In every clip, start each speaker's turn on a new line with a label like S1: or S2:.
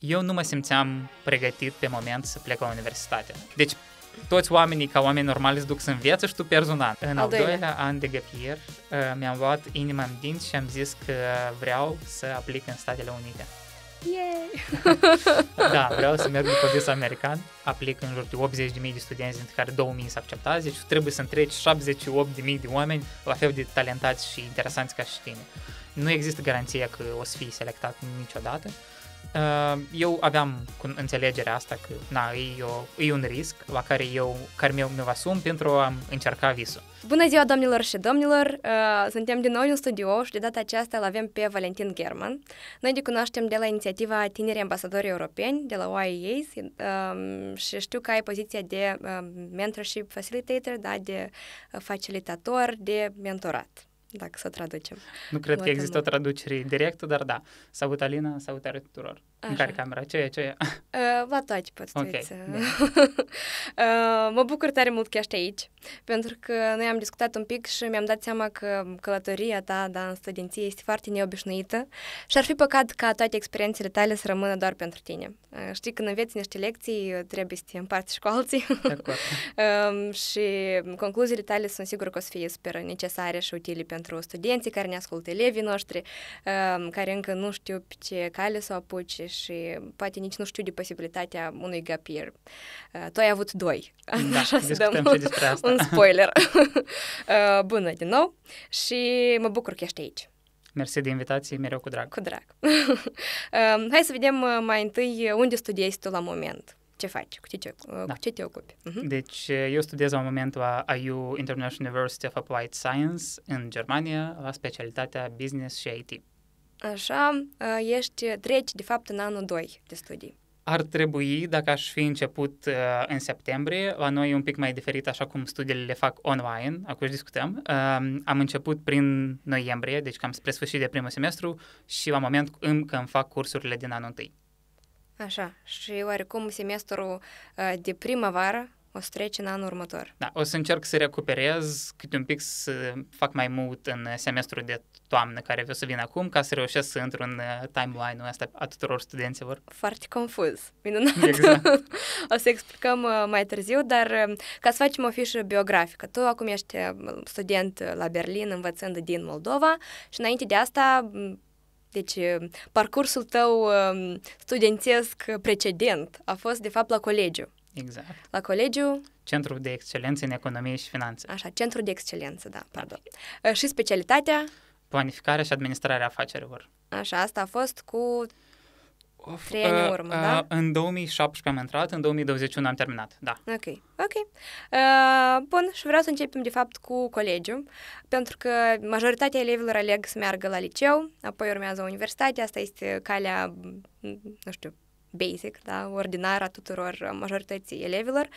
S1: eu nu mă simțeam pregătit pe moment să plec la universitate. Deci, toți oamenii ca oameni normali îți duc să învețe și tu pierzi un an. În al doilea, doilea an de gapier uh, mi-am luat inima în dinți și am zis că vreau să aplic în Statele Unite.
S2: Yay!
S1: da, vreau să merg după vis american, aplic în jur de 80.000 de studenți, dintre care 2.000 s-au acceptat, deci trebuie să întreci 78.000 de oameni la fel de talentați și interesanți ca și tine. Nu există garanția că o să fii selectat niciodată, Ehm, eu aveam înțelegerea asta că na, e, o, e un risc la care eu care mi o mi asum pentru a încerca visul.
S2: Bună ziua, domnilor și domnilor! Ehm, suntem din nou în studio și de data aceasta îl avem pe Valentin German. Noi ne cunoaștem de la inițiativa Tineri Ambasadori Europeni, de la uh, și știu că ai poziția de mentorship facilitator, da, de facilitator, de mentorat dacă să traducem.
S1: Nu cred Vă că există mult. o traducere directă, dar da. Salut Alina, salutare tuturor! Așa. În care camera? Ce, ce e? Uh, la ă, toate părțuiți. Okay. Yeah. uh,
S2: da. ă, mă bucur tare mult că ești aici, pentru că noi am discutat un pic și mi-am dat seama că călătoria ta da, în studenție este foarte neobișnuită și ar fi păcat ca toate experiențele tale să rămână doar pentru tine. Uh, știi, când înveți niște lecții, trebuie să te împarți și cu alții. uh, și concluziile tale sunt sigur că o să fie super necesare și utile pentru studenții care ne ascultă, elevii noștri, uh, care încă nu știu pe ce cale să o apuci și poate nici nu știu de posibilitatea unui gap year. Tu ai avut doi. Da, Așa să dăm un, asta. un spoiler. Bună din nou și mă bucur că ești aici.
S1: Mersi de invitație, mereu cu drag. Cu drag.
S2: Hai să vedem mai întâi unde studiezi tu la moment. Ce faci? Cu ce, ce, da. cu ce te ocupi?
S1: Uh-huh. Deci, eu studiez la moment la IU International University of Applied Science în Germania, la specialitatea Business și IT.
S2: Așa, ă, ești, treci de fapt în anul 2 de studii.
S1: Ar trebui, dacă aș fi început uh, în septembrie, la noi e un pic mai diferit, așa cum studiile le fac online, acum discutăm. Uh, am început prin noiembrie, deci cam spre sfârșit de primul semestru și la moment încă îmi fac cursurile din anul întâi.
S2: Așa, și oarecum semestrul uh, de primăvară, o să treci în anul
S1: următor. Da, o să încerc să recuperez câte un pic să fac mai mult în semestrul de toamnă care vreau să vin acum ca să reușesc să intru în uh, timeline-ul ăsta a tuturor studenților.
S2: Foarte confuz, minunat. Exact. o să explicăm uh, mai târziu, dar uh, ca să facem o fișă biografică. Tu acum ești student la Berlin, învățând din Moldova și înainte de asta deci, parcursul tău studențesc precedent a fost, de fapt, la colegiu. Exact. La colegiu...
S1: Centrul de Excelență în Economie și Finanțe.
S2: Așa, Centrul de Excelență, da, pardon. Da. Și specialitatea?
S1: Planificarea și administrarea afacerilor.
S2: Așa, asta a fost cu Of, Trei ani ă, în urmă, uh, da?
S1: În 2017 am intrat, în 2021 am terminat, da.
S2: Ok, ok. Uh, bun, și vreau să începem, de fapt, cu colegiu, pentru că majoritatea elevilor aleg să meargă la liceu, apoi urmează universitatea, asta este calea, nu știu, basic, da, ordinar a tuturor uh, majorității elevilor.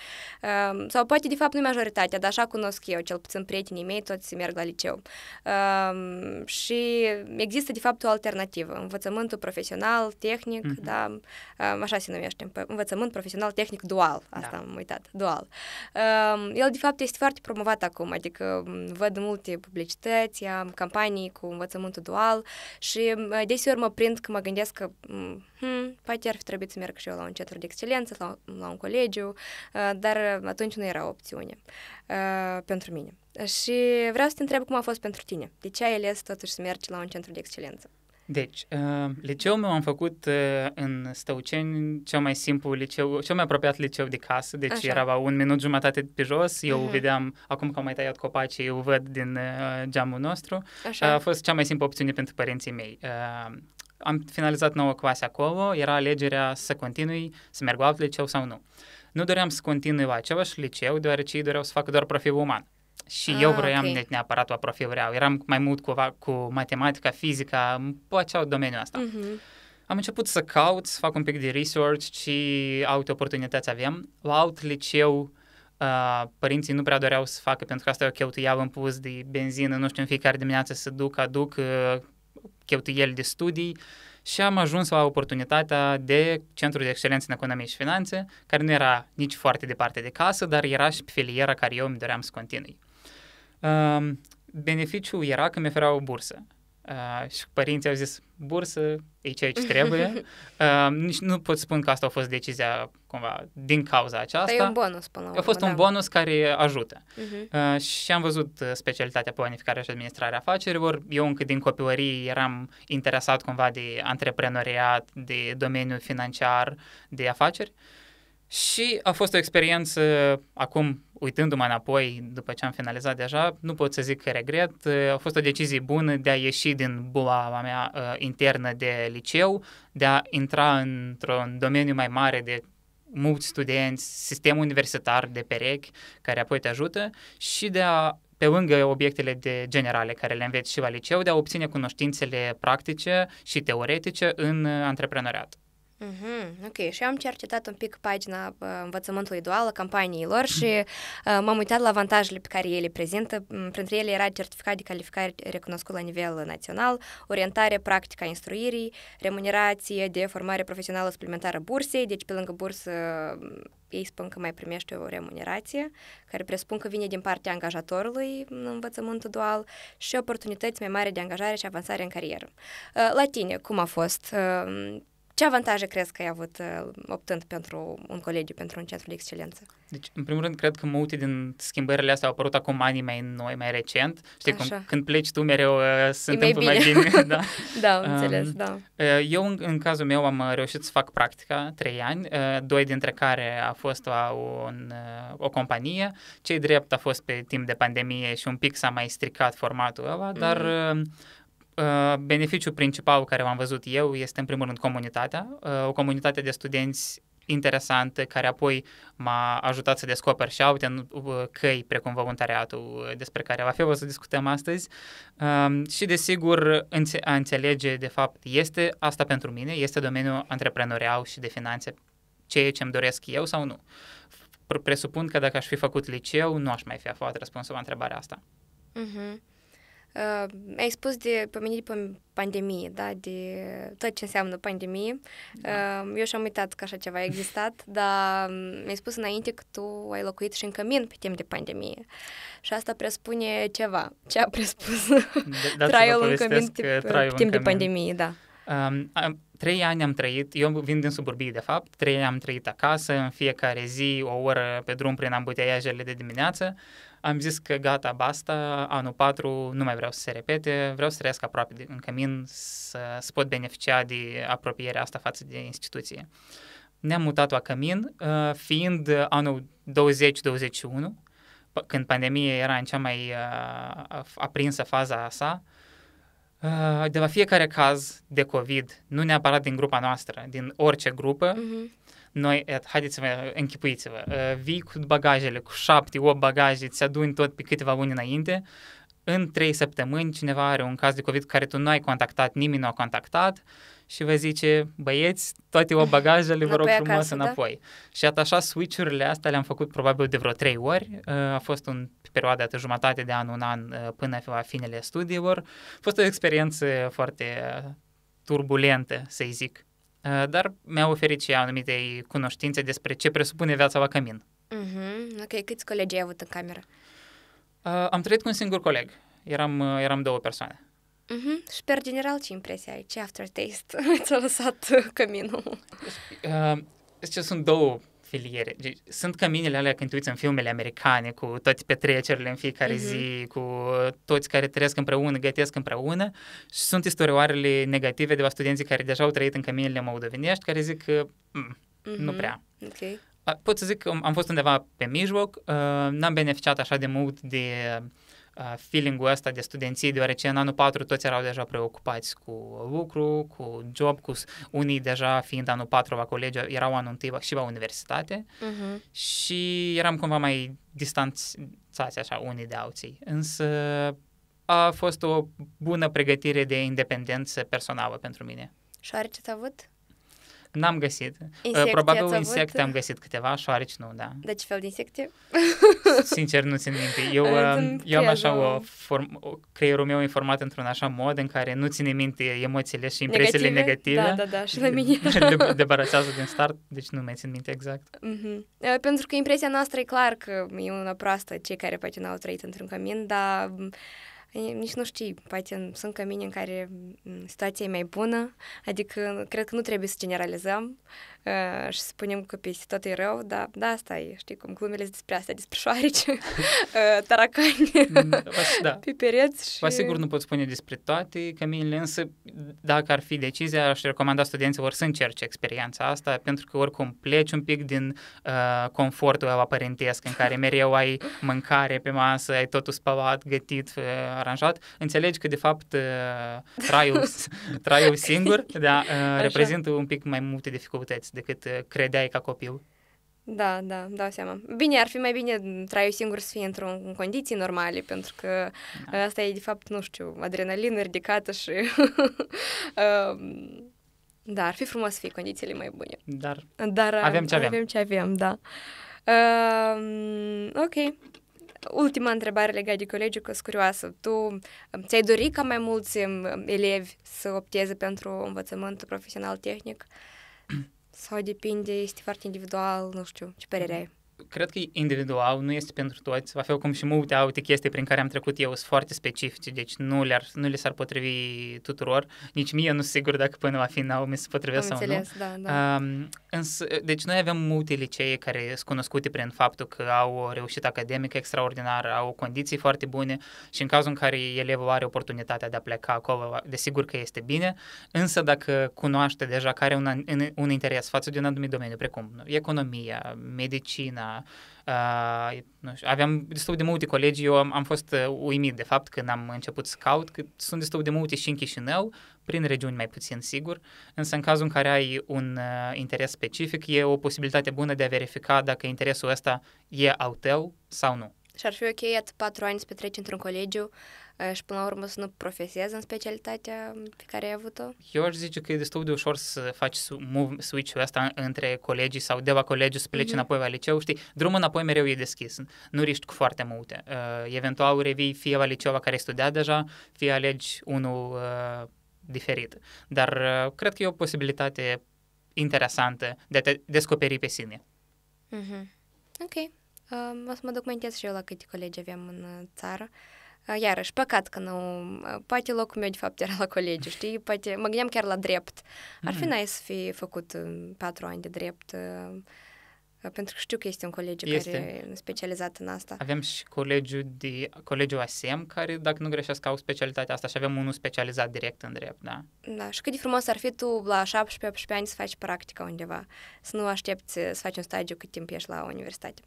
S2: Um, sau poate, de fapt, nu majoritatea, dar așa cunosc eu, cel puțin prietenii mei, toți merg la liceu. Um, și există, de fapt, o alternativă. Învățământul profesional, tehnic, mm-hmm. da, um, așa se numește, învățământ profesional, tehnic, dual. Asta da. am uitat, dual. Um, el, de fapt, este foarte promovat acum, adică um, văd multe publicități, am campanii cu învățământul dual și uh, desigur mă prind că mă gândesc că mm, hmm, poate ar fi trebuit să merg și eu la un centru de excelență, la, la un colegiu, uh, dar uh, atunci nu era o opțiune uh, pentru mine. Și vreau să te întreb cum a fost pentru tine. De ce ai ales totuși să mergi la un centru de excelență?
S1: Deci, uh, liceul meu am făcut uh, în Stăuceni, cel mai simplu liceu, cel mai apropiat liceu de casă, deci Așa. era un minut jumătate pe jos, eu uh-huh. vedeam, acum că am mai tăiat copacii, eu văd din uh, geamul nostru. Așa. A fost cea mai simplă opțiune pentru părinții mei. Uh, am finalizat nouă clase acolo, era alegerea să continui, să merg la alt liceu sau nu. Nu doream să continui la același liceu, deoarece ei doreau să facă doar profil uman. Și ah, eu vroiam okay. neapărat la profil real. Eram mai mult cu, cu matematica, fizica, îmi plăceau domeniul ăsta. Mm-hmm. Am început să caut, să fac un pic de research și alte oportunități aveam. La alt liceu, uh, părinții nu prea doreau să facă, pentru că asta e o cheltuială în plus de benzină, nu știu, în fiecare dimineață să duc, aduc, uh, cheltuieli de studii și am ajuns la oportunitatea de Centrul de Excelență în Economie și Finanțe, care nu era nici foarte departe de casă, dar era și filiera care eu îmi doream să continui. Um, beneficiul era că mi o o bursă Uh, și părinții au zis, bursă, e ceea ce trebuie. Uh, nici nu pot spun că asta a fost decizia cumva din cauza aceasta. Dar e un
S2: bonus până la urmă, A fost da. un
S1: bonus care ajută. Uh-huh. Uh, și am văzut uh, specialitatea planificare și administrare afacerilor. Eu încă din copilărie eram interesat cumva de antreprenoriat, de domeniul financiar, de afaceri. Uh, și a fost o experiență, acum uitându-mă înapoi, după ce am finalizat deja, nu pot să zic că regret. A fost o decizie bună de a ieși din bula mea uh, internă de liceu, de a intra într-un domeniu mai mare de mulți studenți, sistem universitar de perechi, care apoi te ajută, și de a pe lângă obiectele de generale care le înveți și la liceu, de a obține cunoștințele practice și teoretice în uh, antreprenoriat. Mm-hmm,
S2: ok, și am cercetat un pic pagina învățământului dual a lor și uh, m-am uitat la avantajele pe care ele prezintă. Printre ele era certificat de calificare recunoscut la nivel național, orientare practica instruirii, remunerație de formare profesională suplimentară bursei, deci pe lângă bursă ei spun că mai primește o remunerație, care presupun că vine din partea angajatorului în învățământul dual și oportunități mai mari de angajare și avansare în carieră. La tine, cum a fost? Ce avantaje crezi că ai avut uh, optând pentru un colegiu, pentru un centru de excelență?
S1: Deci, în primul rând, cred că multe din schimbările astea au apărut acum anii mai noi, mai recent. Știi, cum, când pleci tu mereu uh, se întâmplă mai bine. da, da um, înțeles, um, da. Uh, eu, în, în cazul meu, am uh, reușit să fac practica trei ani, uh, doi dintre care a fost o, un, uh, o companie. Cei drept a fost pe timp de pandemie și un pic s-a mai stricat formatul ăla, mm. dar... Uh, Uh, beneficiul principal care l-am văzut eu este, în primul rând, comunitatea, uh, o comunitate de studenți interesantă, care apoi m-a ajutat să descoper și alte uh, căi, precum voluntariatul, despre care va fi o să discutăm astăzi. Um, și, desigur, a înțelege, de fapt, este asta pentru mine, este domeniul antreprenorial și de finanțe, ceea ce îmi doresc eu sau nu. Presupun că dacă aș fi făcut liceu, nu aș mai fi aflat răspunsul la întrebarea asta.
S2: Uh-huh. Uh, ai spus de pomenit pe pandemie, da, de tot ce înseamnă pandemie. Da. Uh, eu și-am uitat că așa ceva a existat, dar mi-ai spus înainte că tu ai locuit și în cămin pe timp de pandemie. Și asta presupune ceva. Ce a prespus
S1: da, traiul în cămin pe timp cămin. de pandemie, da. Um, um, trei ani am trăit, eu vin din suburbii de fapt, trei ani am trăit acasă, în fiecare zi, o oră pe drum prin ambuteiajele de dimineață. Uh, am zis că gata, basta, anul 4 nu mai vreau să se repete, vreau să trăiesc aproape de, în cămin, să, să pot beneficia de apropierea asta față de instituție. Ne-am mutat la cămin, uh, fiind anul 20-21, când pandemia era în cea mai uh, aprinsă faza sa, uh, de la fiecare caz de COVID, nu neapărat din grupa noastră, din orice grupă, uh-huh noi, et, haideți să vă închipuiți-vă, uh, vii cu bagajele, cu șapte, opt bagaje, ți aduni tot pe câteva luni înainte, în trei săptămâni cineva are un caz de COVID care tu nu ai contactat, nimeni nu a contactat și vă zice, băieți, toate o bagajele, vă rog frumos acasă, da? înapoi. Da? Și atașa switch-urile astea le-am făcut probabil de vreo trei ori. Uh, a fost un perioadă de jumătate de an, un an uh, până la finele studiilor. A fost o experiență foarte turbulentă, să-i zic. Eh, dar mi-a oferit și anumite cunoștințe despre ce presupune viața la cămin.
S2: Mm-hmm. Ok, câți colegi ai avut în cameră?
S1: Uh, am trăit cu un singur coleg. Eram, uh, eram două persoane.
S2: Uh-huh. Și, per general, ce impresie ai? Ce aftertaste ți-a lăsat căminul?
S1: Uh, ce sunt două filiere. Deci, sunt căminile alea când te uiți în filmele americane, cu toate petrecerile în fiecare uh-huh. zi, cu toți care trăiesc împreună, gătesc împreună și sunt istorioarele negative de la studenții care deja au trăit în căminile moldovenești, care zic că uh-huh. nu mhm, prea. Okay. Pot să zic că am fost undeva pe mijloc, uh, n-am beneficiat așa de mult de Uh, feeling-ul ăsta de studenții, deoarece în anul 4 toți erau deja preocupați cu lucru, cu job, cu unii deja fiind anul 4 la colegiu, erau anul 1 și la universitate uh-huh. și eram cumva mai distanțați așa unii de alții. Însă a fost o bună pregătire de independență personală pentru mine.
S2: Și ar ce avut?
S1: N-am găsit. Ă, insecte Probabil insecte am găsit câteva, șoareci nu, da. De
S2: deci ce fel de insecte?
S1: Sincer, nu țin minte. Eu, um, eu am așa o, form, creierul meu informat într-un așa mod în care nu ține minte emoțiile și impresiile negative. negative. Da, da, da, și la mine. De- debarațează din start, deci nu mai țin minte exact.
S2: Mm-hmm. Pentru că impresia noastră e clar că e una proastă cei care poate n-au trăit într-un cămin, dar nici nu știi, poate sunt ca mine în care situația e mai bună, adică cred că nu trebuie să generalizăm, și să punem copii, tot e rău, dar da, asta e, știi cum glumele despre asta, despre șoareci, taracani,
S1: da. pe pereți. Și... Vă sigur nu pot spune despre toate căminile, însă dacă ar fi decizia, aș recomanda studenților să încerce experiența asta, pentru că oricum pleci un pic din uh, confortul ăla părintesc în care mereu ai mâncare pe masă, ai totul spălat, gătit, uh, aranjat, înțelegi că de fapt uh, traiul, traiul singur da, uh, reprezintă un pic mai multe dificultăți mulți decât uh, credeai ca copil.
S2: Da, da, dau seama. Bine, ar fi mai bine traiul singur să fie într-o în condiții normale, pentru că da. Uh, asta e, de fapt, nu știu, adrenalină ridicată și... Uh, da, ar fi frumos să fie condițiile mai bune. Dar, Dar avem ce avem. Avem ce avem, da. Uh, ok. Ultima întrebare legată de colegiu, că curioasă. Tu um, ți-ai dorit ca mai mulți um, elevi să opteze pentru învățământul profesional tehnic? Uh, sau depinde, este foarte individual, nu știu, ce părere mhm. ai?
S1: cred că individual nu este pentru toți, va fel cum și multe alte chestii prin care am trecut eu sunt foarte specifice, deci nu, le-ar, nu le s-ar potrivi tuturor, nici mie nu sigur dacă până la final mi se potrivesc sau înțeles, nu. Da, da. Um, însă, deci noi avem multe licee care sunt cunoscute prin faptul că au o reușită academică extraordinară, au condiții foarte bune și în cazul în care elevul are oportunitatea de a pleca acolo, desigur că este bine, însă dacă cunoaște deja care are un, un interes față de un anumit domeniu, precum economia, medicina, Uh, nu știu, aveam destul de multe colegi, eu am, am fost uh, uimit de fapt când am început să caut, că sunt destul de multe și în Chișinău, prin regiuni mai puțin sigur, însă în cazul în care ai un uh, interes specific, e o posibilitate bună de a verifica dacă interesul ăsta e al tău sau nu.
S2: Și ar fi ok, iată, patru ani să petreci într-un colegiu, uh, și până la urmă să nu profesiez în specialitatea pe care ai avut-o?
S1: Eu aș zice că e destul de ușor să faci switch-ul ăsta între colegii sau de la colegiu să pleci mm-hmm. înapoi la liceu, știi? Drumul înapoi mereu e deschis, nu riști cu foarte multe. Uh, eventual revii fie la liceu la care ai studiat deja, fie alegi unul uh, diferit. Dar uh, cred că e o posibilitate interesantă de a te descoperi pe sine.
S2: Mm-hmm. Ok. Uh, o să mă documentez și eu la câte colegi avem în uh, țară. Uh, iarăși, păcat că nu, poate locul meu de fapt era la colegi, știi, poate mă gândeam chiar la drept. Ar fi mm. nice să fi făcut patru ani de drept, pentru că știu că este un colegiu este. care e specializat în asta. Avem
S1: și colegiul, de, colegiul ASEM, care, dacă nu greșesc, au specialitatea asta și avem unul specializat direct în drept, da.
S2: Da, și cât de frumos ar fi tu la 17-18 ani să faci practică undeva, să nu aștepți să faci un stagiu cât timp ești la universitate.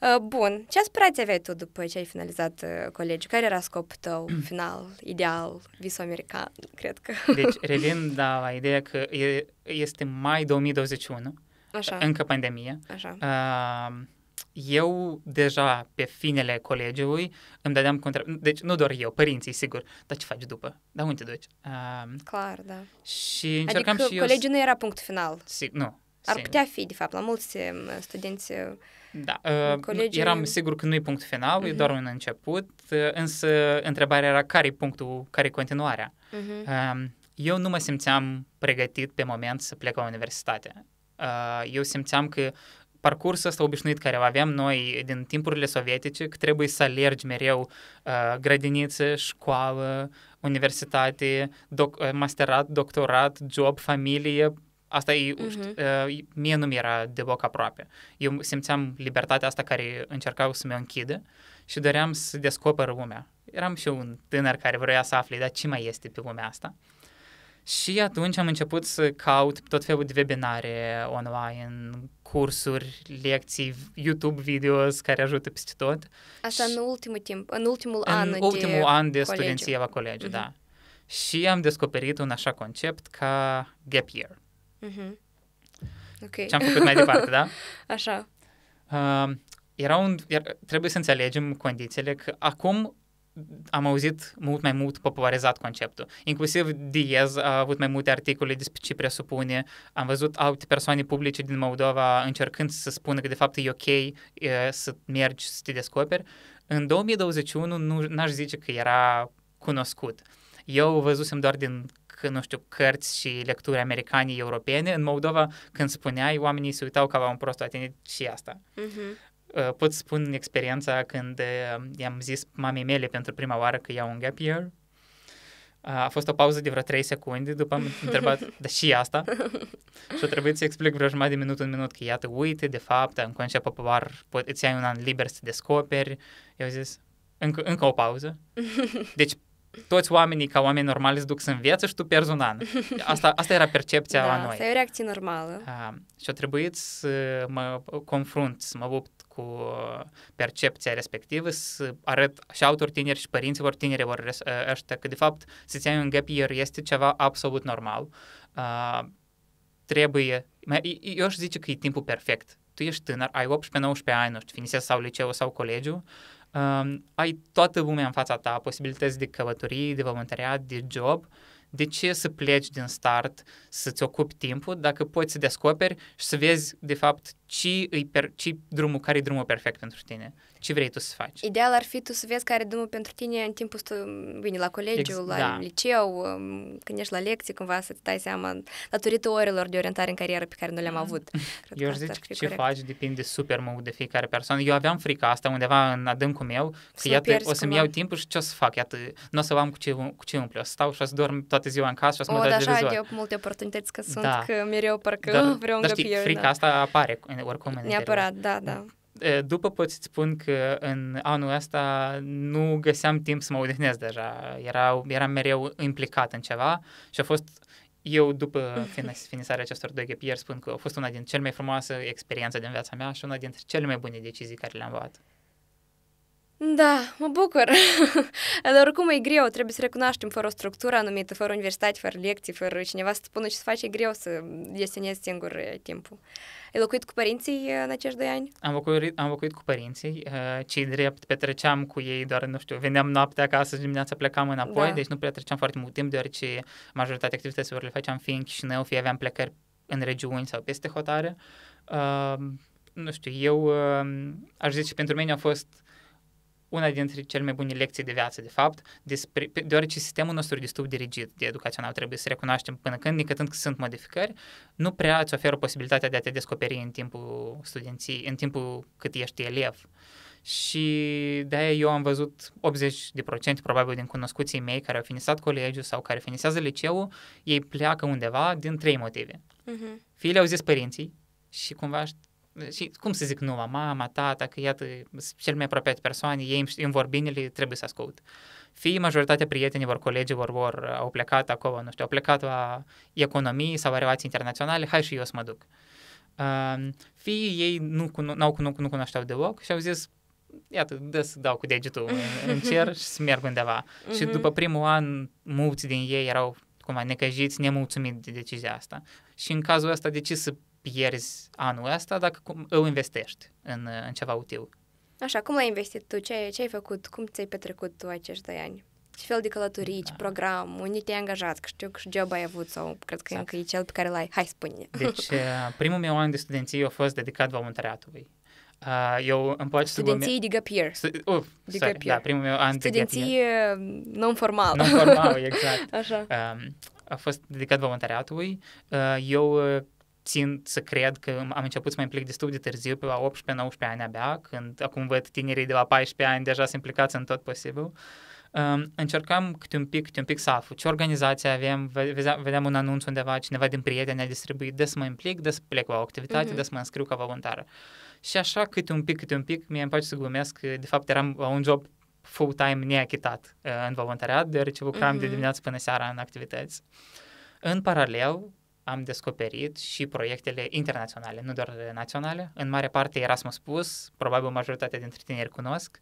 S2: Uh, bun, ce aspirații aveai tu după ce ai finalizat uh, colegiul? Care era scopul tău final, ideal, visul american,
S1: cred că? Deci, revin da, la ideea că e, este mai 2021 Așa. încă pandemie. Așa. Uh, eu deja pe finele colegiului îmi dădeam contra... Deci nu doar eu, părinții, sigur. Dar ce faci după? Dar unde te duci? Uh, Clar, da. Și adică încercam adică și eu... colegiul
S2: nu era punct final. Sig- nu. Ar putea fi, de fapt, la mulți eh, studenți eh,
S1: da, ă, colegii... eram sigur că nu e punct final, uh-huh. e mhm. doar un început, ă, însă întrebarea era care e punctul, care e continuarea. Uh-huh. eu nu mă simțeam pregătit pe moment să plec la universitate eu simțeam că parcursul ăsta obișnuit care aveam noi din timpurile sovietice, că trebuie să alergi mereu grădiniță, școală, universitate, doc- masterat, doctorat, job, familie, asta e, uh-huh. mie nu mi-era deloc aproape. Eu simțeam libertatea asta care încercau să mi-o închidă și doream să descoper lumea. Eram și un tânăr care vrea să afle, dar ce mai este pe lumea asta? Uh, și atunci am început să caut tot felul de webinare online, cursuri, lecții, YouTube videos care ajută peste tot. Asta și
S2: în ultimul timp, în ultimul în an ultimul de an de colegiu. studenție la colegiu, uh-huh. da.
S1: Mhm. Și am descoperit un așa concept ca gap year.
S2: Uh-huh. Okay. Ce-am făcut mai departe, da? Așa.
S1: Uh, era un, era, trebuie să înțelegem condițiile că acum am auzit mult mai mult popularizat conceptul. Inclusiv Diez a avut mai multe articole despre ce presupune. Am văzut alte persoane publice din Moldova încercând să spună că de fapt e ok e, să mergi să te descoperi. În 2021 nu n-aș zice că era cunoscut. Eu văzusem doar din că, nu știu, cărți și lecturi americane, europene. În Moldova, când spuneai, oamenii se uitau ca la un prost la și asta. Uh-huh. Uh, pot spun experiența când uh, i-am zis mamei mele pentru prima oară că iau un gap year. Uh, a fost o pauză de vreo 3 secunde, după am întrebat, dar și asta? Și a trebuit să explic vreo jumătate de minut, un minut, că iată, uite, de fapt, în concept popular, poți îți ai un an liber să descoperi. Eu zis, încă, încă o pauză. Deci, toți oamenii ca oameni normali îți duc să viață și tu pierzi un an. Asta, asta era percepția da, la noi. Asta e o
S2: reacție normală.
S1: A, și a trebuit să mă confrunt, să mă lupt cu uh, percepția respectivă, să arăt și altor tineri și părinților vor uh, ăștia că, de fapt, să ți un gap year este ceva absolut normal. Uh, trebuie, eu aș zice că e timpul perfect. Tu ești tânăr, ai 18-19 ani, nu știu, finisezi sau liceu sau colegiu, uh, ai toată lumea în fața ta, posibilități de călătorii, de voluntariat, de job, uh, de ce să pleci din start, să-ți ocupi timpul, dacă poți să descoperi și să vezi, de fapt, ce e per, ce drumul, care e drumul perfect pentru tine? Ce vrei tu să faci?
S2: Ideal ar fi tu să vezi care e drumul pentru tine în timpul să vine la colegiu, Ex- la da. liceu, um, când ești la lecții, cumva să-ți dai seama, datorită orelor de orientare în carieră pe care nu le-am mm. avut.
S1: Cred Eu zic că ce corect. faci depinde super mult de fiecare persoană. Eu aveam frica asta undeva în adâncul meu, că să iată, o să-mi iau timpul și ce o să fac, iată, nu o să am cu ce, cu ce umple, o să stau și o să dorm tot toată ziua în casă și o să o, mă dau de așa
S2: eu multe oportunități că sunt, da. că mereu parcă da, vreau dar știi, frica da.
S1: asta apare oricum în Neapărat, da, da. După pot să spun că în anul ăsta nu găseam timp să mă odihnesc deja. Era, eram mereu implicat în ceva și a fost eu, după finisarea acestor doi găpieri spun că a fost una din cele mai frumoase experiențe din viața mea și una dintre cele mai bune decizii care le-am luat.
S2: Da, mă bucur. Dar oricum e greu, trebuie să recunoaștem fără o structură anumită, fără universitate, fără lecții, fără cineva să spună ce să faci, e greu să gestionezi singur uh, timpul. Ai locuit cu părinții uh, în acești doi ani?
S1: Am locuit, am locuit cu părinții, uh, cei drept petreceam cu ei doar, nu știu, veneam noaptea acasă, dimineața plecam înapoi, da. deci nu petreceam foarte mult timp, deoarece majoritatea activităților le făceam fie în Chișinău, fie aveam plecări în regiuni sau peste hotare. Uh, nu știu, eu uh, aș zice, pentru mine a fost uh, una dintre cele mai bune lecții de viață, de fapt, despre, deoarece sistemul nostru destul de rigid de educațional trebuie să recunoaștem până când, nică când sunt modificări, nu prea îți oferă posibilitatea de a te descoperi în timpul studenții, în timpul cât ești elev. Și de-aia eu am văzut 80% probabil din cunoscuții mei care au finisat colegiul sau care finisează liceul, ei pleacă undeva din trei motive. Uh-huh. Mhm. Fiile au zis părinții și cumva și cum să zic numai, mama, tata, că iată, sunt cel mai apropiat persoane, ei îmi vor binele, trebuie să ascult. Fie majoritatea prietenilor, vor vor au plecat acolo, nu știu, au plecat la economii sau la relații internaționale, hai și eu să mă duc. Uh, fie ei nu, nu, nu, nu, nu cunoșteau deloc și au zis, iată, dă să dau cu degetul în, în cer și să merg undeva. Și mhm. după primul an, mulți din ei erau cumva necăjiți, nemulțumiți de decizia asta. Și în cazul ăsta, de ce să pierzi anul ăsta dacă cum, îl investești în, în ceva util.
S2: Așa, cum l-ai investit tu? Ce, ce ai făcut? Cum ți-ai petrecut tu acești doi ani? Ce fel de călătorii, da. ce program, unde te-ai angajat? Că știu că și job ai avut sau cred că exact. încă e cel pe care l-ai. Hai, spune Deci, uh,
S1: primul meu an de studenție a fost dedicat voluntariatului. Uh, eu îmi place să glumesc... de gap year. uh, de sorry, gap year. Da, primul meu an Studenții
S2: uh, non-formal. Non-formal, exact. Așa.
S1: Um, a fost dedicat voluntariatului. Uh, eu uh, țin să cred că am început să mă implic destul de târziu, pe la 18-19 ani abia, când acum văd tinerii de la 14 ani deja se implicați în tot posibil. Um, încercam câte un pic, câte un pic să aflu ce organizație avem, vedeam un anunț undeva, cineva din prieteni a distribuit, des mă implic, des plec la o activitate, uh-huh. des mă înscriu ca voluntară. Și așa, câte un pic, câte un pic, mie îmi place să glumesc că, de fapt, eram la un job full-time neachitat uh, în voluntariat, deoarece lucram uh-huh. de mhm. dimineață până seara în activități. În paralel, am descoperit și proiectele internaționale, nu doar naționale. În mare parte Erasmus Plus, probabil majoritatea dintre tineri cunosc.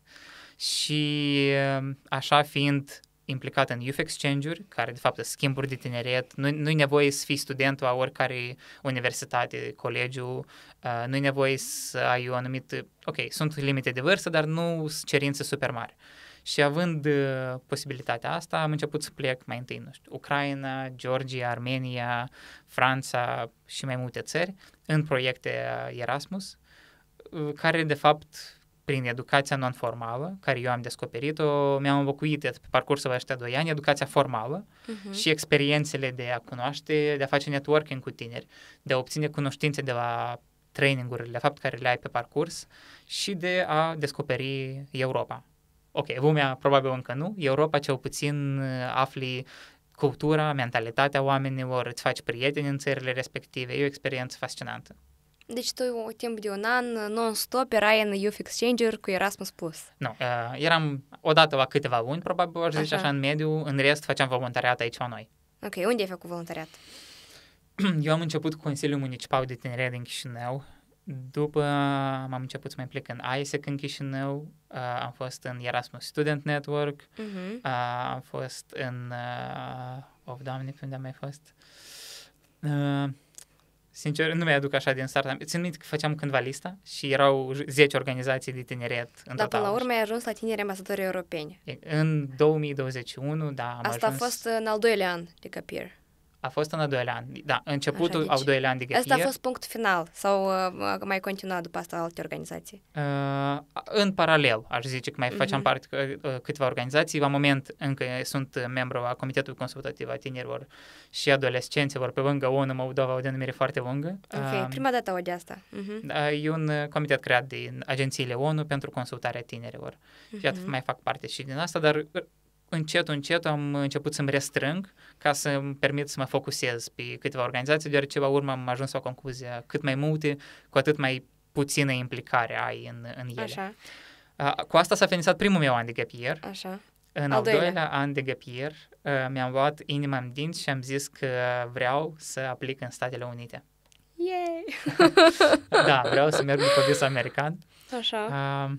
S1: Și eh, așa fiind implicat în youth exchange-uri, care de fapt sunt schimburi de tineret, nu, nu-i nevoie să fii studentul a oricare universitate, colegiu, uh, nu-i nevoie să ai o anumită, ok, sunt limite de vârstă, dar nu sunt cerințe super mari. Și având uh, posibilitatea asta, am început să plec mai întâi, nu știu, Ucraina, Georgia, Armenia, Franța și mai multe țări în proiecte Erasmus, uh, care de fapt prin educația non-formală, care eu am descoperit-o, mi-am învăcuit pe parcursul ăștia doi ani educația formală uh-huh. și experiențele de a cunoaște, de a face networking cu tineri, de a obține cunoștințe de la trainingurile, de fapt, care le ai pe parcurs și de a descoperi Europa ok, lumea probabil încă nu, Europa cel puțin uh, afli cultura, mentalitatea oamenilor, îți faci prieteni în țările respective, e o experiență fascinantă.
S2: Deci tu o uh, timp de un an uh, non-stop erai în Youth Exchanger cu Erasmus+. Plus.
S1: Nu, uh, eram odată la câteva luni, probabil, aș zice așa. în mediu, în rest făceam voluntariat aici la noi.
S2: Ok, unde ai făcut voluntariat?
S1: Eu am început cu Consiliul Municipal de Tineret din Chișinău, după m-am început să mai plec în ISEC în Chișinău, uh, am fost în Erasmus Student Network, uh-huh. uh, am fost în... Uh, of, doamne, unde am mai fost? Uh, sincer, nu mi-aduc așa din start. Țin minte că făceam cândva lista și erau 10 organizații de tineret în Dar până la
S2: urmă ai ajuns la tineri ambasadori europeni.
S1: În 2021, da, am Asta ajuns... a fost
S2: în al doilea an de
S1: capire. A fost în al doilea an, da, începutul Așa, deci, al doilea an de gătire. Asta a fost
S2: punct final sau uh, mai continuat după asta alte organizații?
S1: Uh, în paralel, aș zice că mai uh-huh. Mhm. făceam parte uh, uh, câteva organizații. La moment încă sunt membru a Comitetului Consultativ a Tinerilor și Adolescenților pe lângă ONU Moldova, o denumire foarte lungă. Ok, uh, prima
S2: dată o de asta.
S1: Uh-huh. Uh, e un comitet creat din agențiile ONU pentru consultarea tinerilor.
S2: Uh-huh. Iată, mhm. mai
S1: fac parte și din asta, dar încet, încet am început să-mi restrâng ca să-mi permit să mă focusez pe câteva organizații, deoarece la urmă am ajuns la concluzia cât mai multe, cu atât mai puțină implicare ai în, în ele. Așa. cu asta s-a finisat primul meu an de gap year. Așa. În al, doilea. doilea an de gap year mi-am luat inima în dinți și am zis că vreau să aplic în Statele Unite. Yay! da, vreau să merg după vis american. Așa. Uh,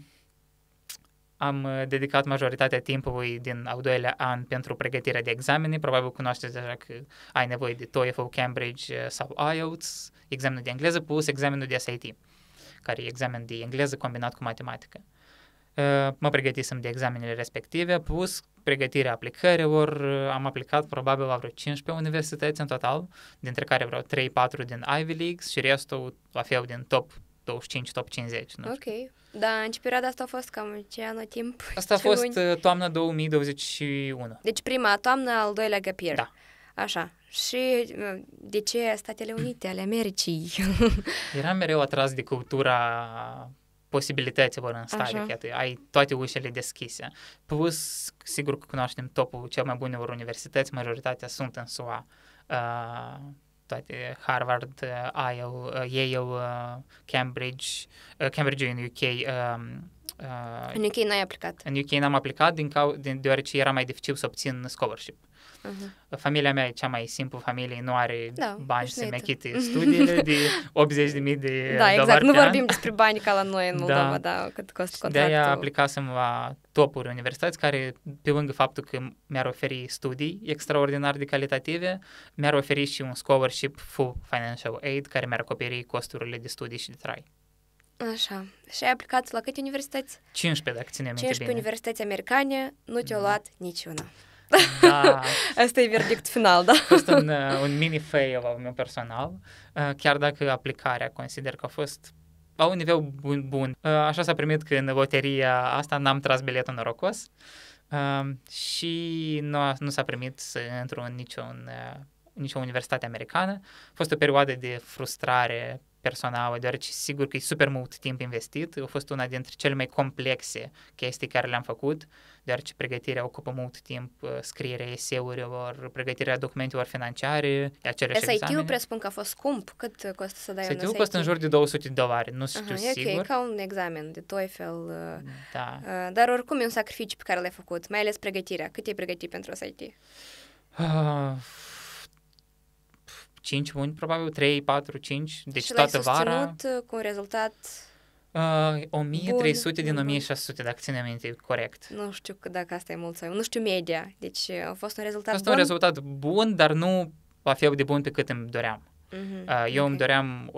S1: am uh, dedicat majoritatea timpului din al doilea an pentru pregătirea de examene. Probabil cunoașteți deja că ai nevoie de TOEFL, Cambridge uh, sau IELTS, examenul de engleză plus examenul de SAT, care e examen de engleză combinat cu matematică. Uh, mă pregătisem de examenele respective, plus pregătirea aplicărilor. Am aplicat probabil la vreo 15 universități în total, dintre care vreo 3-4 din Ivy League și restul la fel din top 25, top 50. Nu știu.
S2: ok. Da, în ce perioada asta a fost cam ce anotimp? Asta a fost luni?
S1: Uh, toamna 2021.
S2: Deci prima toamnă, al doilea găpir. Da. Așa. Și uh, de ce Statele Unite ale Americii?
S1: Eram mereu atras de cultura posibilităților în stare, că ai toate ușile deschise. Plus, sigur că cunoaștem topul cel mai bunilor universități, majoritatea sunt în SUA. Uh, toate Harvard, uh, uh, Yale, Yale uh, Cambridge, Cambridge în UK. Um, în UK
S2: n-ai aplicat. În
S1: UK n-am aplicat din cau- din, deoarece era mai dificil să obțin scholarship. Uh-huh. Familia mea e cea mai simplu familie, nu are da, bani să mechite studiile de 80.000 de mii de Da, exact, nu vorbim
S2: despre bani ca la noi în Moldova, da, da cât costă contractul. De-aia
S1: aplicasem la topuri universități care, pe lângă faptul că mi-ar oferi studii extraordinar de calitative, mi-ar oferi și un scholarship full financial aid care mi-ar acoperi costurile de studii și de trai.
S2: Așa. Și ai aplicat la câte universități?
S1: 15, dacă ținem 15 bine. universități
S2: americane, nu te-au da. Mm. luat niciuna. Da. Asta e verdict final,
S1: da? Este un, uh, un mini fail al meu personal, uh, chiar dacă aplicarea consider că a fost la un nivel bun. bun. Uh, așa s-a primit că în loteria asta n-am tras biletul norocos și nu, nu s-a primit să intru în niciun, nicio universitate americană. A fost o perioadă de frustrare personală, deoarece sigur că e super mult timp investit. A fost una dintre cele mai complexe chestii care le-am făcut, deoarece pregătirea ocupă mult timp, uh, scrierea eseurilor, pregătirea documentelor financiare, aceleași SIT-ul presupun
S2: că a fost scump. Cât costă să dai SIT-ul un SIT? costă în jur
S1: de 200 de dolari, nu știu uh-huh, sigur. E ok,
S2: ca un examen de TOEFL. Uh, da. Uh, dar oricum e un sacrificiu pe care l-ai făcut, mai ales pregătirea. Cât e pregătit pentru SIT? Uh,
S1: ah, 5 luni, probabil 3, 4, 5, deci și toată vara.
S2: Și l-ai uh, cu un rezultat
S1: Uh, 1300 bun, din 1600, dacă ține aminte corect.
S2: Nu știu că dacă asta e mult sau nu știu media, deci uh, a fost un rezultat bun. a fost bun. un
S1: rezultat bun, dar nu la fel de bun pe cât îmi doream. Uh-huh, uh, eu okay. îmi doream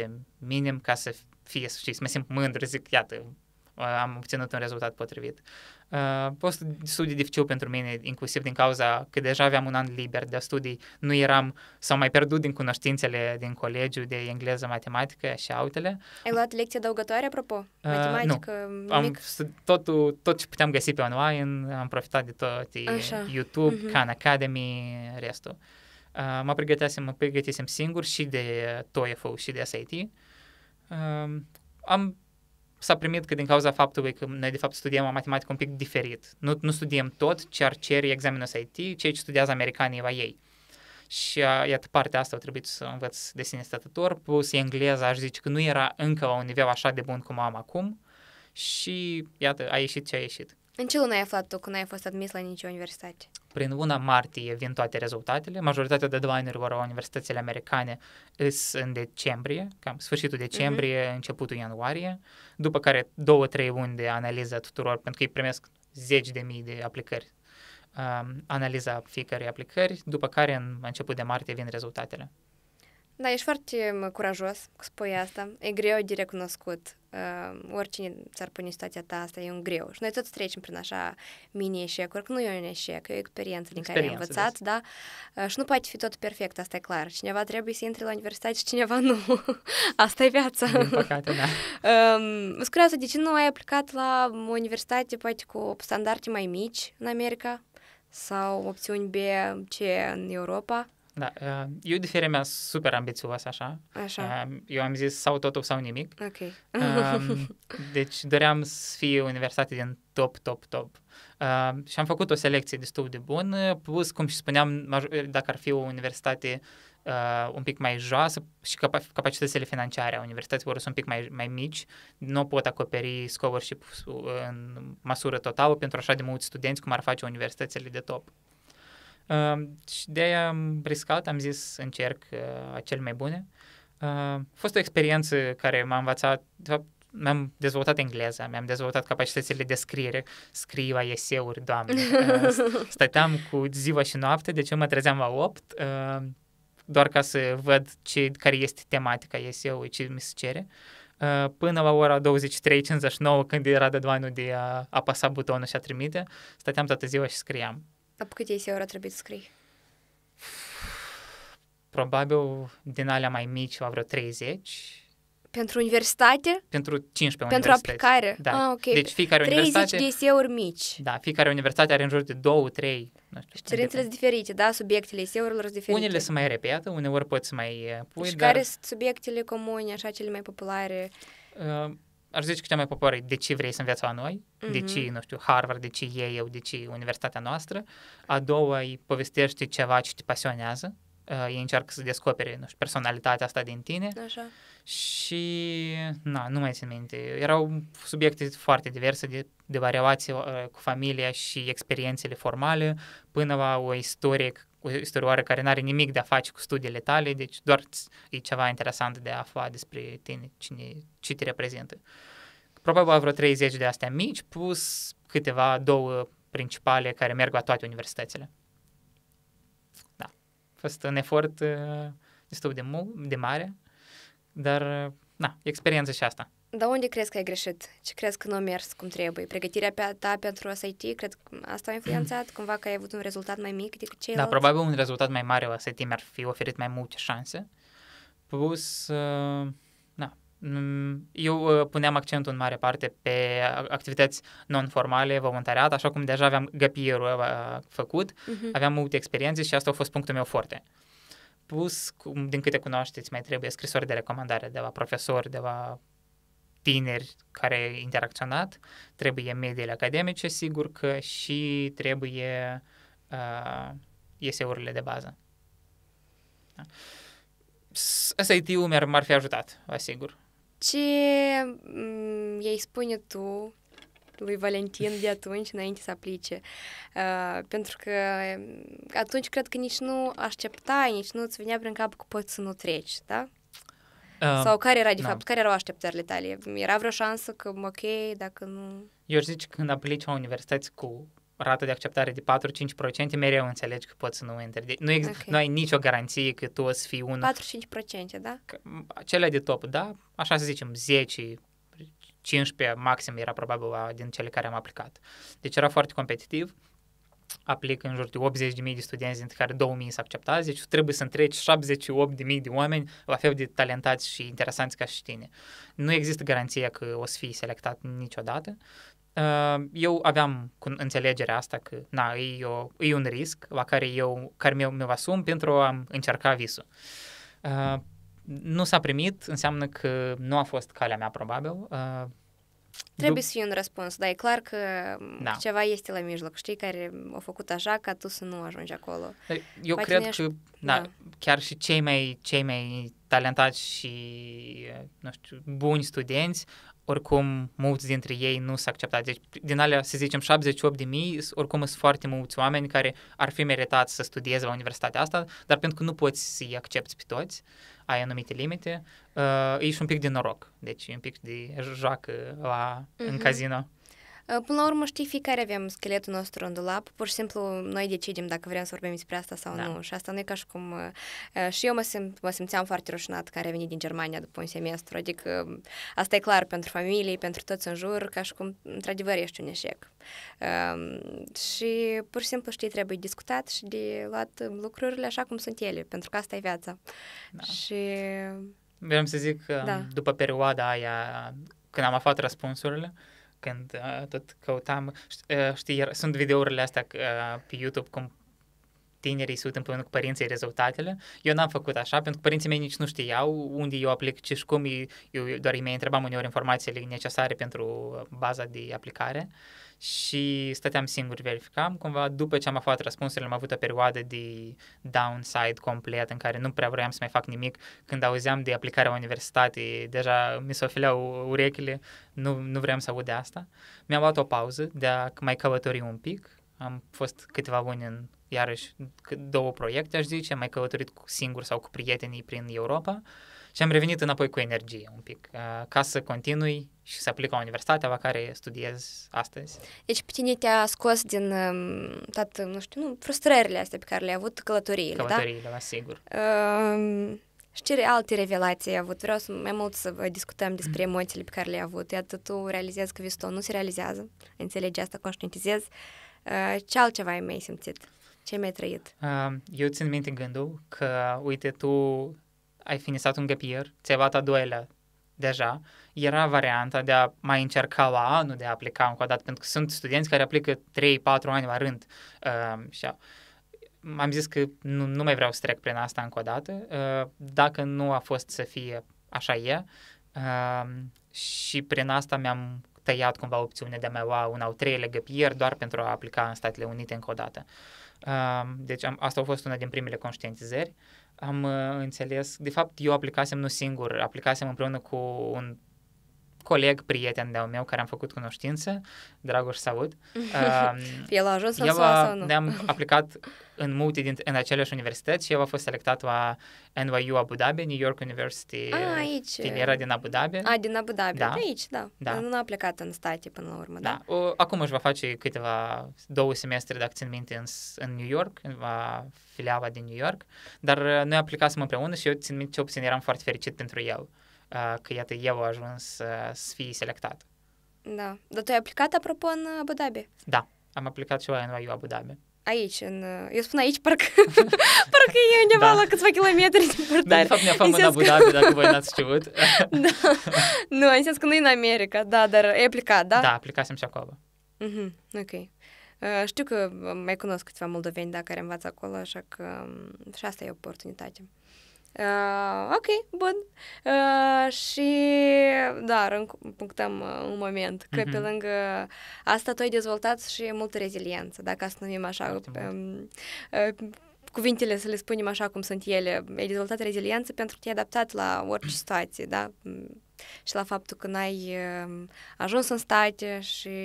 S1: 1400-1500 minim ca să fie, să știți, mă simt mândru, zic, iată, Uh, am obținut un rezultat potrivit. Uh, post studii dificil pentru mine, inclusiv din cauza că deja aveam un an liber de studii, nu eram, sau mai pierdut din cunoștințele din colegiu de engleză, matematică și altele.
S2: Ai luat lecții adăugătoare, apropo? Matematică, uh, nu. Nimic?
S1: Am, totul, tot ce puteam găsi pe online, am profitat de tot, Așa. YouTube, uh-huh. Khan Academy, restul. Uh, mă pregătisem, mă pregătisem singur și de uh, TOEFL și de SAT. Uh, um, am s-a primit că din cauza faptului că noi de fapt studiem o matematică un pic diferit. Nu, nu studiem tot ce ar cere examenul SAT, ceea ce studiază americanii la ei. Și iată, partea asta a trebuit să învăț de sine statător, plus engleza, aș zice că nu era încă la un nivel așa de bun cum am acum și iată, a ieșit ce a ieșit.
S2: În ce lună ai aflat tu când ai fost admis la nicio universitate?
S1: Prin luna martie vin toate rezultatele. Majoritatea deadline-urilor la universitățile americane sunt în decembrie, cam sfârșitul mhm. decembrie, uh-huh. începutul ianuarie, după care două, trei luni de analiză tuturor, pentru că ei primesc zeci de mii de aplicări. Um, analiza fiecărei aplicări, după care în început de martie vin rezultatele.
S2: Da, ești foarte curajos cu spui asta. E greu de recunoscut. Uh, oricine ți-ar pune situația ta, asta e un greu. Și noi toți trecem prin așa mini-eșecuri, că nu e un eșec, e o experiență din care ai învățat, des. Da. da? Uh, și nu poate fi tot perfect, asta e clar. Cineva trebuie să intre la universitate și cineva nu. asta e viața. Din păcate, da. uh, curioasă, de ce nu ai aplicat la universitate, poate cu standarde mai mici în America? Sau opțiuni B, ce în Europa?
S1: Da, uh, eu de mea super ambițios, așa. Așa. Um, eu am zis sau totul sau nimic. Ok. Um, deci doream să fie universitate din top, top, top. Um, și am făcut o selecție destul de bună, plus, cum și spuneam, dacă ar fi o universitate uh, un pic mai joasă și capacitățile financiare a universităților sunt un pic mai, mai mici, nu pot acoperi scholarship uh, în măsură totală pentru așa de mulți studenți cum ar face universitățile de top. Uh, și de aia am riscat, am zis să încerc uh, cel mai bune. Uh, a fost o experiență care m-a învățat, de fapt, mi-am dezvoltat engleza, mi-am dezvoltat capacitățile de scriere, scriva eseuri, doamne. Uh, stăteam cu ziua și noapte, deci eu mă trezeam la 8, uh, doar ca să văd ce, care este tematica eseului, ce mi se cere. Uh, până la ora 23.59, când era de doanul de a apăsa butonul și a trimite, stăteam toată ziua și scriam.
S2: Apkaitie trebuie să scrii?
S1: Probabil din alea mai mici, la vreo 30.
S2: Pentru universitate?
S1: Pentru 15 Pentru universități. aplicare? Da. Ah, okay. Deci fiecare 30 universitate... 30 de
S2: eseuri mici.
S1: Da, fiecare universitate are în jur de 2-3, nu știu. Și cerințele sunt
S2: diferite, da? Subiectele eseurilor sunt diferite. Unele
S1: sunt mai repetă, uneori poți să mai eh, pui, Și deci dar... care sunt
S2: subiectele comune, așa, cele mai populare?
S1: Uh, aș zice că cea mai populară e de ce vrei să înveți la noi, mm-hmm. de ce, mhm. nu știu, Harvard, de ce eu, de ce universitatea noastră. A doua e povestește ceva ce te pasionează, uh, ei încearcă să descopere nu știu, personalitatea asta din tine. Așa. Și, na, nu mai țin minte. Erau subiecte foarte diverse, de, de variații uh, cu familia și experiențele formale, până la o istorie o istorioară care nu are nimic de a face cu studiile tale, deci doar e ceva interesant de a afla despre tine, cine, ce te reprezintă. Probabil vreo 30 de astea mici, plus câteva, două principale care merg la toate universitățile. Da, a fost un efort uh, destul de, mult, de mare, dar, uh, na, experiență și asta.
S2: Dar unde crezi că ai greșit? Ce crezi că nu a mers cum trebuie? Pregătirea pe ta pentru SAT, cred că asta a influențat? Mm. Cumva că ai avut un rezultat mai mic decât ceilalți? Da,
S1: probabil un rezultat mai mare la SAT mi-ar fi oferit mai multe șanse. Plus, uh, da, mm, eu uh, puneam accentul în mare parte pe activități non-formale, voluntariat, așa cum deja aveam găpierul făcut, uh-huh. aveam multe experiențe și asta a fost punctul meu foarte. Plus, cum, din câte cunoașteți, mai trebuie scrisori de recomandare de la profesori, de la tineri care au interacționat, trebuie mediile academice, sigur că și trebuie uh, ISE-urile de bază. Da. sat ul mi-ar, m-ar fi ajutat, vă asigur.
S2: Ce mm, ei spune tu lui Valentin de atunci, înainte să aplice. Uh, pentru că mm, atunci cred că nici nu așteptai, nici nu îți venea prin cap că poți să nu treci, da?
S1: Uh, Sau care era, de da. fapt,
S2: care erau așteptările tale? Era vreo șansă că, ok, dacă nu...
S1: Eu zic că când aplici la universități cu rată de acceptare de 4-5%, mereu înțelegi că poți să nu intri. De, nu, ex- okay. nu ai nicio garanție că tu o să fii un... 4-5%, da? Cele de top, da? Așa să zicem, 10, 15 maxim era probabil din cele care am aplicat. Deci era foarte competitiv. Uh, aplică în jur de 80.000 de studenți, dintre care 2.000 au acceptat, deci trebuie să întreci 78.000 de oameni la fel de talentați și interesanți ca și tine. Nu există garanția că o să fii selectat niciodată. Uh, eu aveam înțelegerea asta că na, e, o, e un risc la care eu care mi-o, mi asum pentru a încerca visul. Uh, nu s-a primit, înseamnă că nu a fost calea mea probabil uh, Trebuie să
S2: fie un răspuns, dar e clar că da. ceva este la mijloc, știi, care au făcut așa ca tu să nu ajungi acolo.
S1: Păi, eu Poate cred că, da, da, chiar și cei mai, cei mai talentați și, nu știu, buni studenți oricum mulți dintre ei nu s-a acceptat. Deci din alea, să zicem, 78 de mii, oricum sunt foarte mulți oameni care ar fi meritat să studieze la universitatea asta, dar pentru că nu poți să-i accepti pe toți, ai anumite limite, uh, ești un pic de noroc, deci un pic de joacă la, uh-huh. în mhm. cazină.
S2: Până la urmă, știi, fiecare avem scheletul nostru în dulap, pur și simplu noi decidem dacă vrem să vorbim despre asta sau da. nu. Și asta nu e ca și cum... Și eu mă, simt, mă simțeam foarte rușinat că a venit din Germania după un semestru, adică asta e clar pentru familie, pentru toți în jur, ca și cum, într-adevăr, ești un eșec. Și pur și simplu, știi, trebuie discutat și de luat lucrurile așa cum sunt ele, pentru că asta e viața. Da. Și...
S1: Vreau să zic că da. după perioada aia, când am aflat răspunsurile, când uh, tot căutam, uh, știi, sunt videourile astea uh, pe YouTube cum tinerii se uită împreună cu părinții rezultatele. Eu n-am făcut așa, pentru că părinții mei nici nu știau unde eu aplic ce și cum eu doar îi mai întrebam uneori informațiile necesare pentru baza de aplicare. Uh, și stăteam singur, verificam. Cumva după ce am aflat răspunsurile, am avut o perioadă de downside complet în care nu prea vroiam să mai fac nimic. Când auzeam de aplicarea universității, deja mi se ofileau urechile, nu, nu vreau să aud de asta. Mi-am luat o pauză de a mai călători un pic. Am fost câteva luni în iarăși două proiecte, aș zice, am mai călătorit singur sau cu prietenii prin Europa și am revenit înapoi cu energie un pic, ca să continui și să aplic la universitatea la care studiez astăzi.
S2: Deci pe tine te-a scos din um, toate, nu știu, nu, frustrările astea pe care le-ai avut, călătoriile, da? călătoriile da? Călătoriile, sigur. Uh, și ce alte revelații ai avut? Vreau să mai mult să discutăm despre mm. emoțiile pe care le-ai avut. Iată, tu realizezi că visul nu se realizează, înțelegi asta, conștientizezi. Uh, ce altceva ai mai simțit? Ce mi-ai trăit?
S1: Uh, eu țin minte gândul că, uite, tu ai finisat un găpier, ți-ai luat a doilea deja era varianta de a mai încerca la anul de a aplica încă o dată, pentru că sunt studenți care aplică 3-4 ani la rând. Uh, ehm, și am zis că nu, nu mai vreau să trec prin asta încă o dată, uh, dacă nu a fost să fie așa e. Uh, și prin asta mi-am tăiat cumva opțiunea de a mai lua un al treilea găpier doar pentru a aplica în Statele Unite încă o dată. Uh, deci am, asta a fost una din primele conștientizări. Am uh, înțeles, de fapt eu aplicasem nu singur, aplicasem împreună cu un coleg, prieten de-al meu care am făcut cunoștință, Dragoș Saud. Uh, el a ajuns el sau nu? Ne-am aplicat în multe din în aceleași universități și el a fost selectat la NYU Abu Dhabi, New York University, a, ah, aici. filiera din Abu Dhabi. A, ah, din Abu Dhabi, da. aici,
S2: da. da. Nu a plecat în state până la urmă, da?
S1: da. O, acum își va face câteva, două semestre, dacă țin minte, în, în New York, va filiala din New York, dar noi aplicasem împreună și eu țin minte ce obțin, eram foarte fericit pentru el. Uh, că iată eu a ajuns să fii selectat.
S2: Da. Dar tu ai aplicat, apropo, în Abu Dhabi?
S1: Da, am aplicat și la NYU Abu Dhabi.
S2: Aici, în... Eu spun aici, parcă, parcă e undeva da. la câțiva kilometri da, de portare. de fapt ne aflăm în, în Abu Dhabi, dacă voi n-ați
S1: știut. da.
S2: Nu, în sens că nu e în America, da, dar e aplicat, da? Da,
S1: aplicasem și acolo.
S2: Mhm, ok. știu că mai cunosc câțiva moldoveni, da, care învață acolo, așa că și asta e o oportunitate. Uh, ok, bun. Uh, și da, punctăm uh, un moment, că uh-huh. pe lângă asta tu ai dezvoltat și multă reziliență, dacă să numim așa um, uh, cuvintele, să le spunem așa cum sunt ele. Ai dezvoltat reziliență pentru că te-ai adaptat la orice situație, da? și la faptul că n-ai ajuns în state și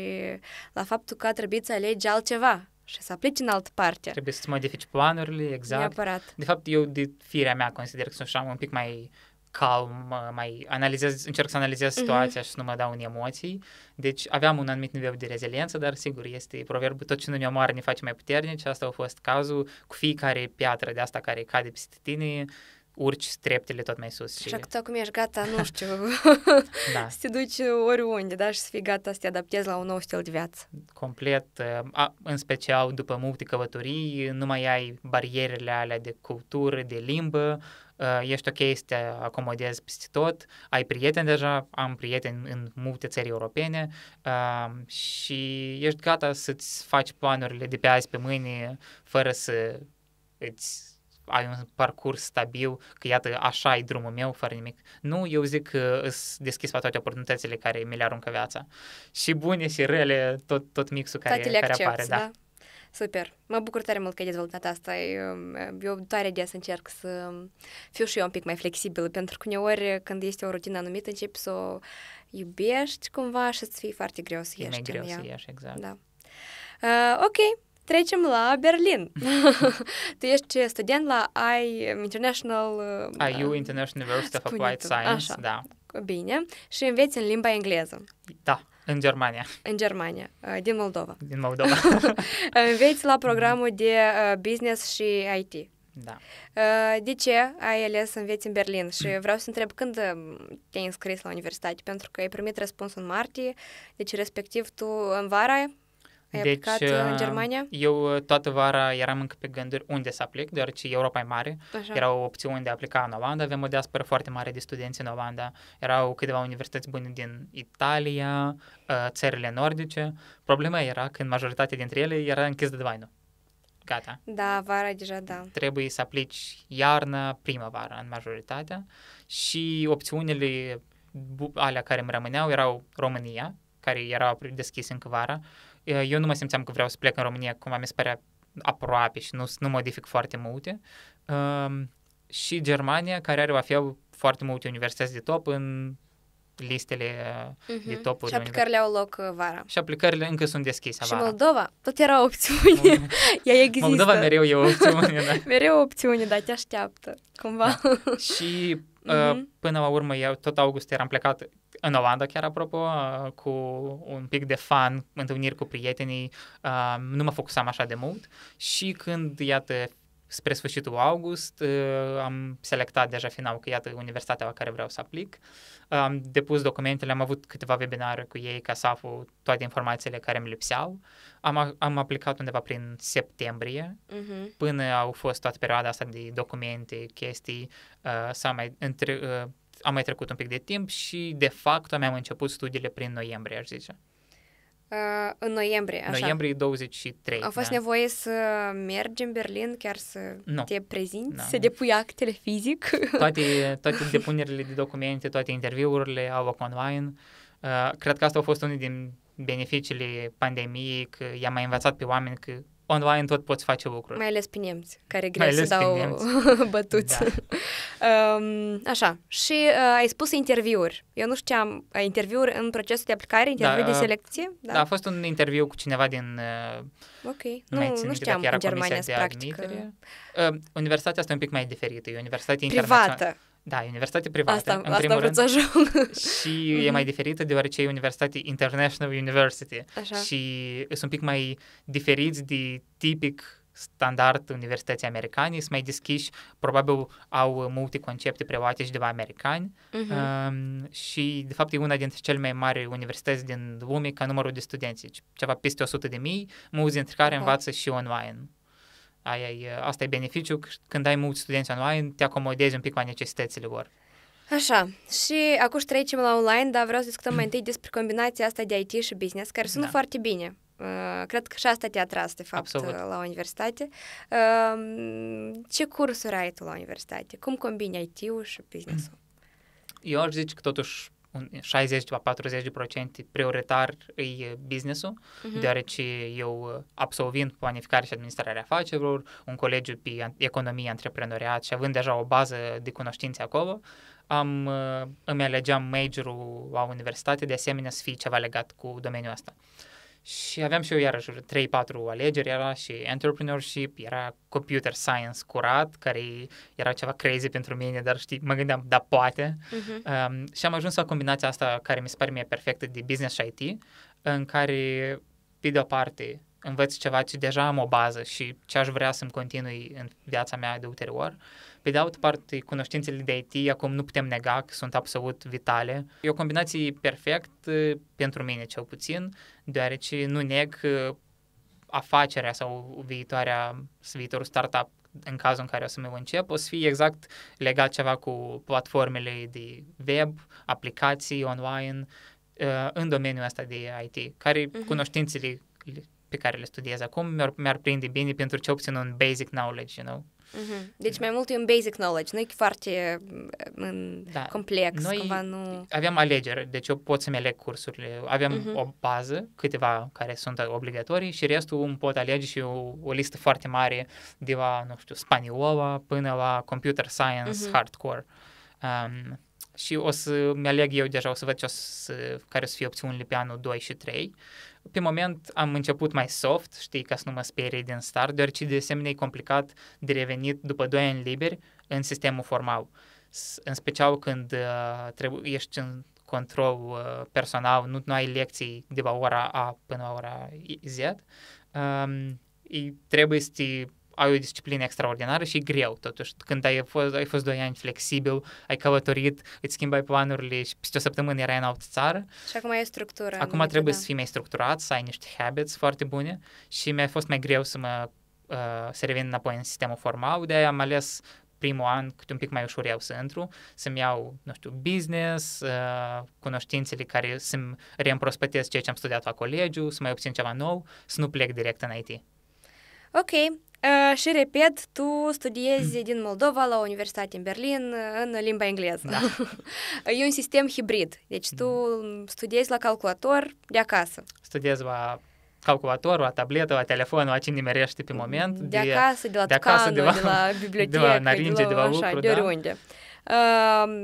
S2: la faptul că a trebuit să alegi altceva și să aplici în altă parte.
S1: Trebuie să-ți modifici planurile, exact. Neapărat. De fapt, eu de firea mea consider că sunt așa un pic mai calm, mai analizez, încerc să analizez mhm. situația uh-huh. și să nu mă dau în emoții. Deci aveam un anumit nivel de reziliență, dar sigur este proverbul tot ce nu ne omoară ne face mai puternici. Asta a fost cazul cu fiecare piatră de asta care cade peste tine, urci streptele tot mai sus. Și, și
S2: tu acum ești gata, nu știu, da. să te duci oriunde, da, și să fii gata să te adaptezi la un nou stil de viață.
S1: Complet, uh, a, în special după multe călătorii, nu mai ai barierele alea de cultură, de limbă, uh, ești ok să te acomodezi peste tot, ai prieteni deja, am prieteni în multe țări europene uh, și ești gata să-ți faci planurile de pe azi pe mâine fără să îți ai un parcurs stabil, că iată, așa e drumul meu, fără nimic. Nu, eu zic că îți deschis pe toate oportunitățile care mi le aruncă viața. Și bune și rele, tot, tot mixul care, care accepti, apare. Da. da.
S2: Super! Mă bucur tare mult că ai dezvoltat asta. Eu tare de des încerc să fiu și eu un pic mai flexibil, pentru că uneori când este o rutină anumită, începi să o iubești cumva și îți fie foarte greu să ieși. E mai greu să ieși, exact. Da. Uh, ok, Trecem la Berlin. tu ești student la I International... Uh, э,
S1: IU International University of Applied tu. Science, Așa. da.
S2: Bine. Și înveți în limba engleză.
S1: Da. În Germania.
S2: În Germania, din Moldova. Din Moldova. Înveți la programul de business și IT. Da. De ce ai ales să înveți în Berlin? Și vreau să întreb când te-ai înscris la universitate, pentru că ai primit răspuns în martie, deci respectiv tu în vara
S1: ai deci, aplicat uh, în uh, Germania? Eu uh, toată vara eram încă pe gânduri unde să aplic, deoarece Europa e mare. Așa. Erau opțiuni de a aplica în Olanda, aveam o diasporă foarte mare de studenți în Olanda. Erau câteva universități bune din Italia, țările nordice. Problema era că majoritatea dintre ele era închis de dvainul. Gata.
S2: Da, vara deja, da.
S1: Trebuie să aplici iarna, primăvara în majoritatea și opțiunile alea care îmi rămâneau erau România, care era deschis încă vara, eu nu mă simțeam că vreau să plec în România, cumva mi se părea aproape și nu, nu modific foarte multe. Um, și Germania, care are la fel foarte multe universități de top în listele uh-huh. de topuri. Și aplicările univers. au loc vara. Și aplicările încă sunt deschise și vara. Și
S2: Moldova, tot era o opțiune. Ea există. Moldova mereu
S1: e o opțiune, da.
S2: mereu o opțiune, da, te așteaptă, cumva. Da.
S1: Și Uh-huh. Până la urmă, eu tot august eram plecat în Olanda, chiar apropo, ă, cu un pic de fan, întâlniri cu prietenii, ă, nu mă focusam așa de mult și când, iată, spre sfârșitul august uh, am selectat deja final că iată universitatea la care vreau să aplic. Am depus documentele, am avut câteva webinare cu ei ca să aflu toate informațiile care îmi lipseau. Am, am aplicat undeva prin septembrie, uh-huh. până au fost toată perioada asta de documente, chestii, uh, s-a mai între, uh, am mai trecut un pic de timp și, de fapt, am început studiile prin noiembrie, aș zice
S2: în noiembrie. Așa. Noiembrie
S1: 23. A fost da.
S2: nevoie să mergi în Berlin, chiar să no. te prezinți, da. să depui actele fizic. Toate,
S1: toate depunerile de documente, toate interviurile au loc online. Uh, cred că asta a fost unul din beneficiile pandemiei, că i am mai învățat pe oameni că online tot poți face lucruri. Mai
S2: ales pe nemți, care greu să dau bătuți. Da. um, așa, și uh, ai spus interviuri. Eu nu știam, uh, interviuri în procesul de aplicare, interviu da, de uh, selecție? Da.
S1: da, a fost un interviu cu cineva din... Uh, ok, nu, nu știam în Germania practică. Uh, universitatea asta e un pic mai diferită, e universitate privată. internațională. Da, e universitate privată, asta, în asta rând. Să ajung. Și mm-hmm. e mai diferită deoarece e universitate International University. Așa. Și sunt un pic mai diferiți de tipic standard universității americane, sunt mai deschiși, probabil au multe concepte preluate și de la americani uh-huh. um, și, de fapt, e una dintre cele mai mari universități din lume ca numărul de studenți, deci ceva peste 100 de mii, mulți dintre care okay. Da. învață și online. Aia e, asta e beneficiu când ai mulți studenți online, te acomodezi un pic mai necesitățile lor.
S2: Așa, și acum și trecem la online, dar vreau să discutăm mai întâi despre combinația asta de IT și business, care sună da. foarte bine. Uh, cred că și asta te-a tras, de fapt, Absolut. Uh, la universitate. Uh, ce cursuri ai tu la universitate? Cum combini IT-ul și business-ul?
S1: Eu aș zice că totuși un 60 40% prioritar e businessul, uh-huh. deoarece eu uh, absolvind planificare și administrarea afacerilor, un colegiu pe economie, antreprenoriat și având deja o bază de cunoștințe acolo, am, uh, îmi alegeam majorul la universitate, de asemenea să fie ceva legat cu domeniul ăsta. Uh, și aveam și eu iarăși 3-4 alegeri, era și entrepreneurship, era computer science curat, care era ceva crazy pentru mine, dar știi, mă gândeam, da, poate. Uh-huh. Um, și am ajuns la combinația asta care mi se pare mie perfectă de business și IT, în care, pe de-o parte, învăț ceva ce deja am o bază și ce aș vrea să-mi continui în viața mea de ulterior, uh, pe de altă parte, cunoștințele de IT acum nu putem nega că sunt absolut vitale. E o combinație perfect pentru mine cel puțin, deoarece nu neg uh, afacerea sau viitoarea, viitorul startup în cazul în care o să mă încep, o să fie exact legat ceva cu platformele de web, aplicații online, uh, în domeniul ăsta de IT, care uh-huh. cunoștințele pe care le studiez acum mi-ar, mi-ar prinde bine pentru ce obțin un basic knowledge, you know?
S2: Uh-huh. Deci mai mult e un basic knowledge, nu e foarte mm, în da. complex, Noi cumva nu...
S1: aveam alegeri, deci eu pot să-mi aleg cursurile. Aveam uh-huh. o bază, câteva care sunt obligatorii și restul îmi pot alege și o, o listă foarte mare de la, nu știu, spaniola până la computer science uh-huh. hardcore. Um, și o să mi aleg eu deja, o să văd ce o să, care o să fie opțiunile pe anul 2 și 3 pe moment am început mai soft, știi, ca să nu mă sperie din start, deoarece de asemenea e complicat de revenit după 2 ani liberi în sistemul formal. În special când uh, ești în control uh, personal, nu, nu ai lecții de la ora A până la ora Z, um, trebuie să te ai o disciplină extraordinară și e greu totuși. Când ai fost, ai fost doi ani flexibil, ai călătorit, îți schimbai planurile și peste o săptămână erai în altă țară.
S2: Și acum e structură. Acum trebuie da. să
S1: fii mai structurat, să ai niște habits foarte bune și mi-a fost mai greu să mă uh, să revin înapoi în sistemul formal, de aia am ales primul an cât un pic mai ușor eu să intru, să-mi iau, nu știu, business, uh, cunoștințele care să-mi reîmprospătesc ceea ce am studiat la colegiu, să mai obțin ceva nou, să nu plec direct în IT.
S2: Ok, și repet, tu studiezi din Moldova la Universitate în Berlin în limba engleză. Da. e un sistem hibrid, deci tu studiezi la calculator de acasă.
S1: Studiez la calculator, la tabletă, la telefon, la cine merește pe moment. De, de acasă, de la de acasă, tucanul, de la, de la bibliotecă, de la naringe, de la, de la lucru, așa, de oriunde.
S2: Da?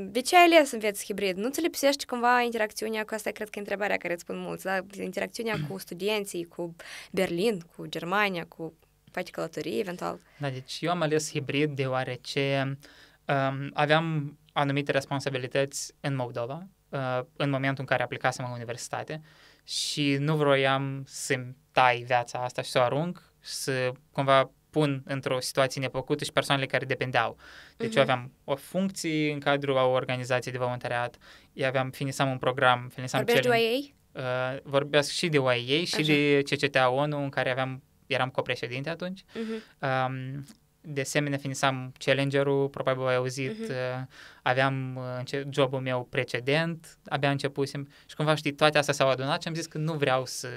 S2: de ce ai ales viață hibrid? Nu ți lipsește cumva interacțiunea cu asta? Cred că e întrebarea care îți spun mulți, da? Interacțiunea cu studenții, cu Berlin, cu Germania, cu faci călătorii eventual?
S1: Da, deci eu am ales hibrid deoarece um, aveam anumite responsabilități în Moldova, uh, în momentul în care aplicasem la universitate și nu vroiam să-mi tai viața asta și să o arunc, să cumva pun într-o situație neplăcută și persoanele care dependeau. Deci uh-huh. eu mhm. aveam o funcție în cadrul a o organizație de voluntariat, eu aveam, finisam un program, finisam Vorbești de YA? Uh, vorbesc și de YA și Așa. de CCTA ONU, în care aveam eram copreședinte atunci. Uh-huh. Um, de asemenea, finisam Challenger-ul, probabil ai auzit, uh-huh. aveam uh, înce- jobul meu precedent, abia începusem și cumva, știi, toate astea s-au adunat și am zis că nu vreau să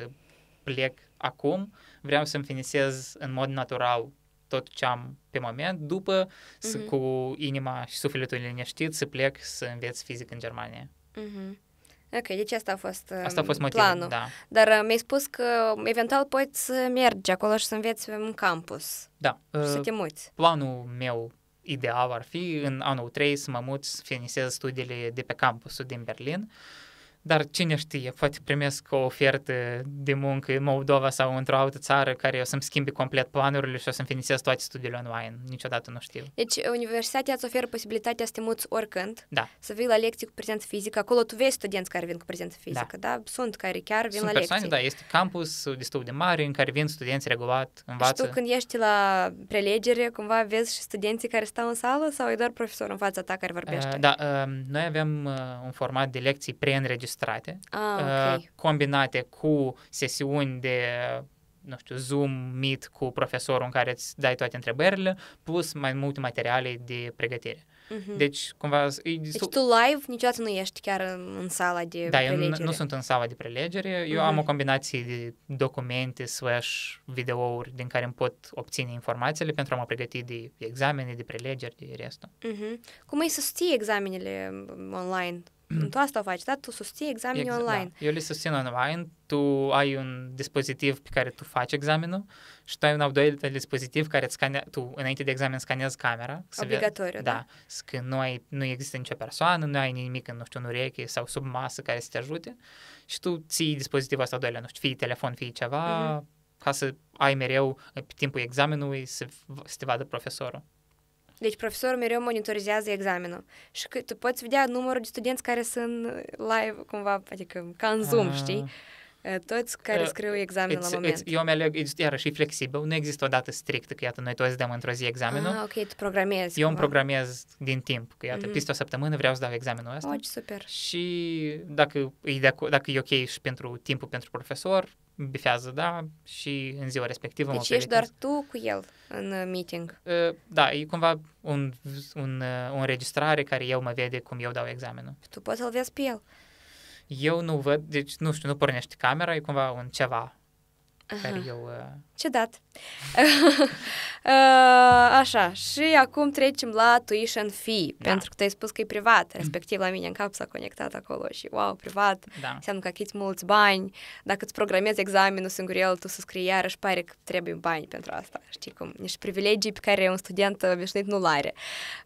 S1: plec acum, vreau să-mi finisez în mod natural tot ce am pe moment, după uh-huh. să, mhm. cu inima și sufletul liniștit să plec să înveț fizic în Germania.
S2: Uh-huh. Ok, deci asta a fost, uh, asta a fost motivul, planul. Da. Dar uh, mi-ai spus că eventual poți să mergi acolo și să înveți în campus. Da. Uh, să te muți.
S1: Planul meu ideal ar fi în anul 3 să mă mut să finisez studiile de pe campusul din Berlin. Uh, dar cine știe, poate primesc o ofertă de muncă în Moldova sau într-o altă țară care o să-mi schimbe complet planurile și o să-mi finisez toate studiile online. Niciodată nu știu.
S2: Deci, uh, universitatea îți oferă posibilitatea să te muți oricând, da. să vii la lecții cu prezență fizică. Acolo tu vezi studenți care vin cu prezență da. fizică, da? da? Sunt care chiar vin Sunt la persoane, lecții. da,
S1: este campus destul de mare în care vin studenți regulat, învață. Și tu când
S2: ești la prelegere, cumva vezi și studenții care stau în sală sau e doar profesor în fața ta care vorbește? Uh,
S1: da, uh, noi avem uh, un format de lecții preînregistrat înregistrate, ah, uh, okay. combinate cu sesiuni de nu știu, Zoom, Meet cu profesorul în care îți dai toate întrebările, plus mai multe materiale de pregătire. Mm-hmm. Deci, cumva... E Deci tu
S2: live niciodată nu ești chiar în, în sala de da, prelegere. Da, eu nu sunt în
S1: sala de prelegere. Eu mm-hmm. am mhm. o combinație de documente slash videouri din care îmi pot obține informațiile pentru a mă pregăti de examene, de prelegeri, de restul.
S2: Mm-hmm. Cum ai să susții examenele um, online? tu asta o faci, da? Tu susții examenii exact, online.
S1: Da. Eu le susțin online, tu ai un dispozitiv pe care tu faci examenul și tu ai un al doilea dispozitiv care îți scane, tu înainte de examen scanezi camera. Obligatoriu, vezi, da. da. Că nu, ai, nu există nicio persoană, nu ai nimic în, nu știu, în ureche sau sub masă care să te ajute și tu ții dispozitivul ăsta al doilea, nu știu, fie telefon, fie ceva, mm-hmm. ca să ai mereu pe timpul examenului să, să te vadă profesorul.
S2: Deci profesorul mereu monitorizează examenul. Și că tu poți vedea numărul de studenți care sunt uh, live, cumva, adică ca în Zoom, ah. știi? Uh, toți care uh, scriu examenul la moment.
S1: eu mi aleg, iarăși, e flexibil. Nu există o dată strictă, că iată, noi toți dăm într-o zi examenul. Ah,
S2: ok, tu programezi. Eu îmi
S1: programez din timp, că iată, mm-hmm. peste o săptămână vreau să dau examenul ăsta. Oh, super. Și dacă e, de, dacă e ok și pentru timpul pentru profesor, bifează, da? Și în ziua respectivă deci mă ești doar
S2: tu cu el în uh, meeting. Ă, da, e cumva
S1: un, un, uh, o înregistrare care el mă vede cum eu dau examenul. Tu poți să-l vezi pe el. Eu nu văd, deci nu știu, nu pornești camera, e cumva un ceva Aha. care
S2: eu uh, dat uh, Așa, și acum trecem la tuition fee, da. pentru că tu ai spus că e privat, mm. respectiv la mine în cap s-a conectat acolo și wow, privat, da. înseamnă că achiți mulți bani, dacă îți programezi examenul singur el, tu să scrii iarăși, pare că trebuie bani pentru asta, știi cum, niște privilegii pe care un student obișnuit nu-l are.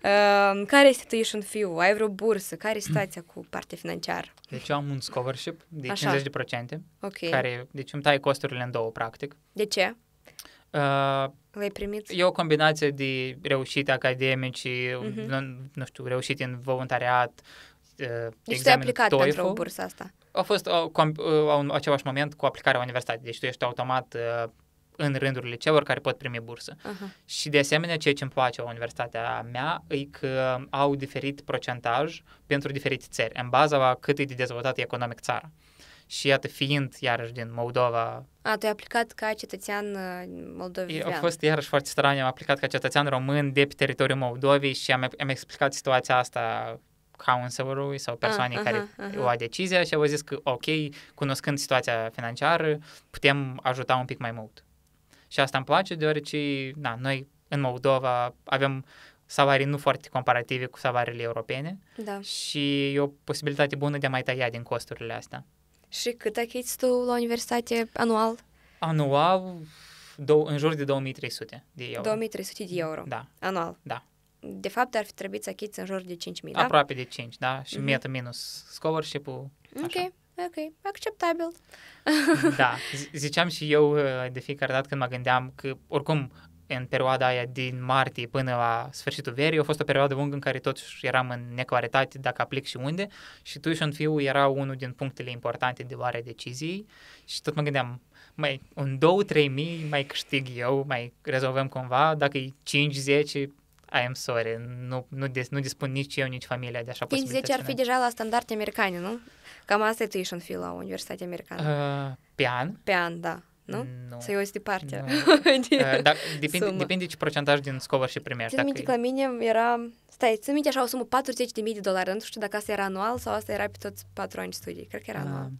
S2: Uh, care este tuition fee-ul? Ai vreo bursă? Care este mm. situația cu partea financiară?
S1: Deci eu am un scholarship de Așa. 50%, okay. care, deci îmi tai costurile în două, practic. De ce? Uh, L-ai primit? E o combinație de reușite academici, uh-huh. nu, nu știu, reușite în voluntariat. Uh, deci tu ai aplicat TOEFL. pentru bursă asta? A fost uh, o, o, uh, un, același moment cu aplicarea universității, deci tu ești automat uh, în rândurile celor care pot primi bursă. Uh-huh. Și de asemenea, ceea ce îmi place la universitatea mea e că au diferit procentaj pentru diferite țări, în baza la cât e de dezvoltată economic țara și iată fiind iarăși din Moldova.
S2: A, tu ai aplicat ca cetățean uh, moldovean. A fost
S1: iarăși foarte strană, am aplicat ca cetățean român de pe teritoriul Moldovei și am, am explicat situația asta counselorului sau persoanei ah, care aha, aha. lua decizia și au zis că, ok, cunoscând situația financiară, putem ajuta un pic mai mult. Și asta îmi place deoarece, na, noi în Moldova avem salarii nu foarte comparative cu salariile europene da. și e o posibilitate bună de a mai tăia din costurile astea.
S2: Și cât achiți tu la universitate anual?
S1: Anual, dou- în jur de 2300 de euro.
S2: 2300 de euro. Da. Anual. Da. De fapt, ar fi trebuit să achiți în jur de 5000, da? Aproape
S1: de 5, da? Și mm-hmm. metă minus scholarship-ul. Așa.
S2: Ok, ok, acceptabil.
S1: da, ziceam și eu uh, de fiecare dată când mă gândeam că oricum în perioada aia din martie până la sfârșitul verii, a fost o perioadă lungă în care totuși eram în neclaritate dacă aplic și unde și tuition fiu era unul din punctele importante de luare deciziei și tot mă gândeam, mai un 2-3 mii mai câștig eu, mai rezolvăm cumva, dacă e 5-10, I am sorry, nu, nu, dis, nu dispun nici eu, nici familia de așa posibilitate. 10 ar fi
S2: deja la standarde americane, nu? Cam asta e tuition fee la Universitatea Americană. Uh, pe an? Pe an, da nu? nu. Să-i uiți de Dar depinde, depinde
S1: ce procentaj din și primești. Țin minte că la
S2: mine era, stai, țin minte așa o sumă 40.000 de dolari, nu știu dacă asta era anual sau asta era pe toți patru ani studii, cred că era ah. anual.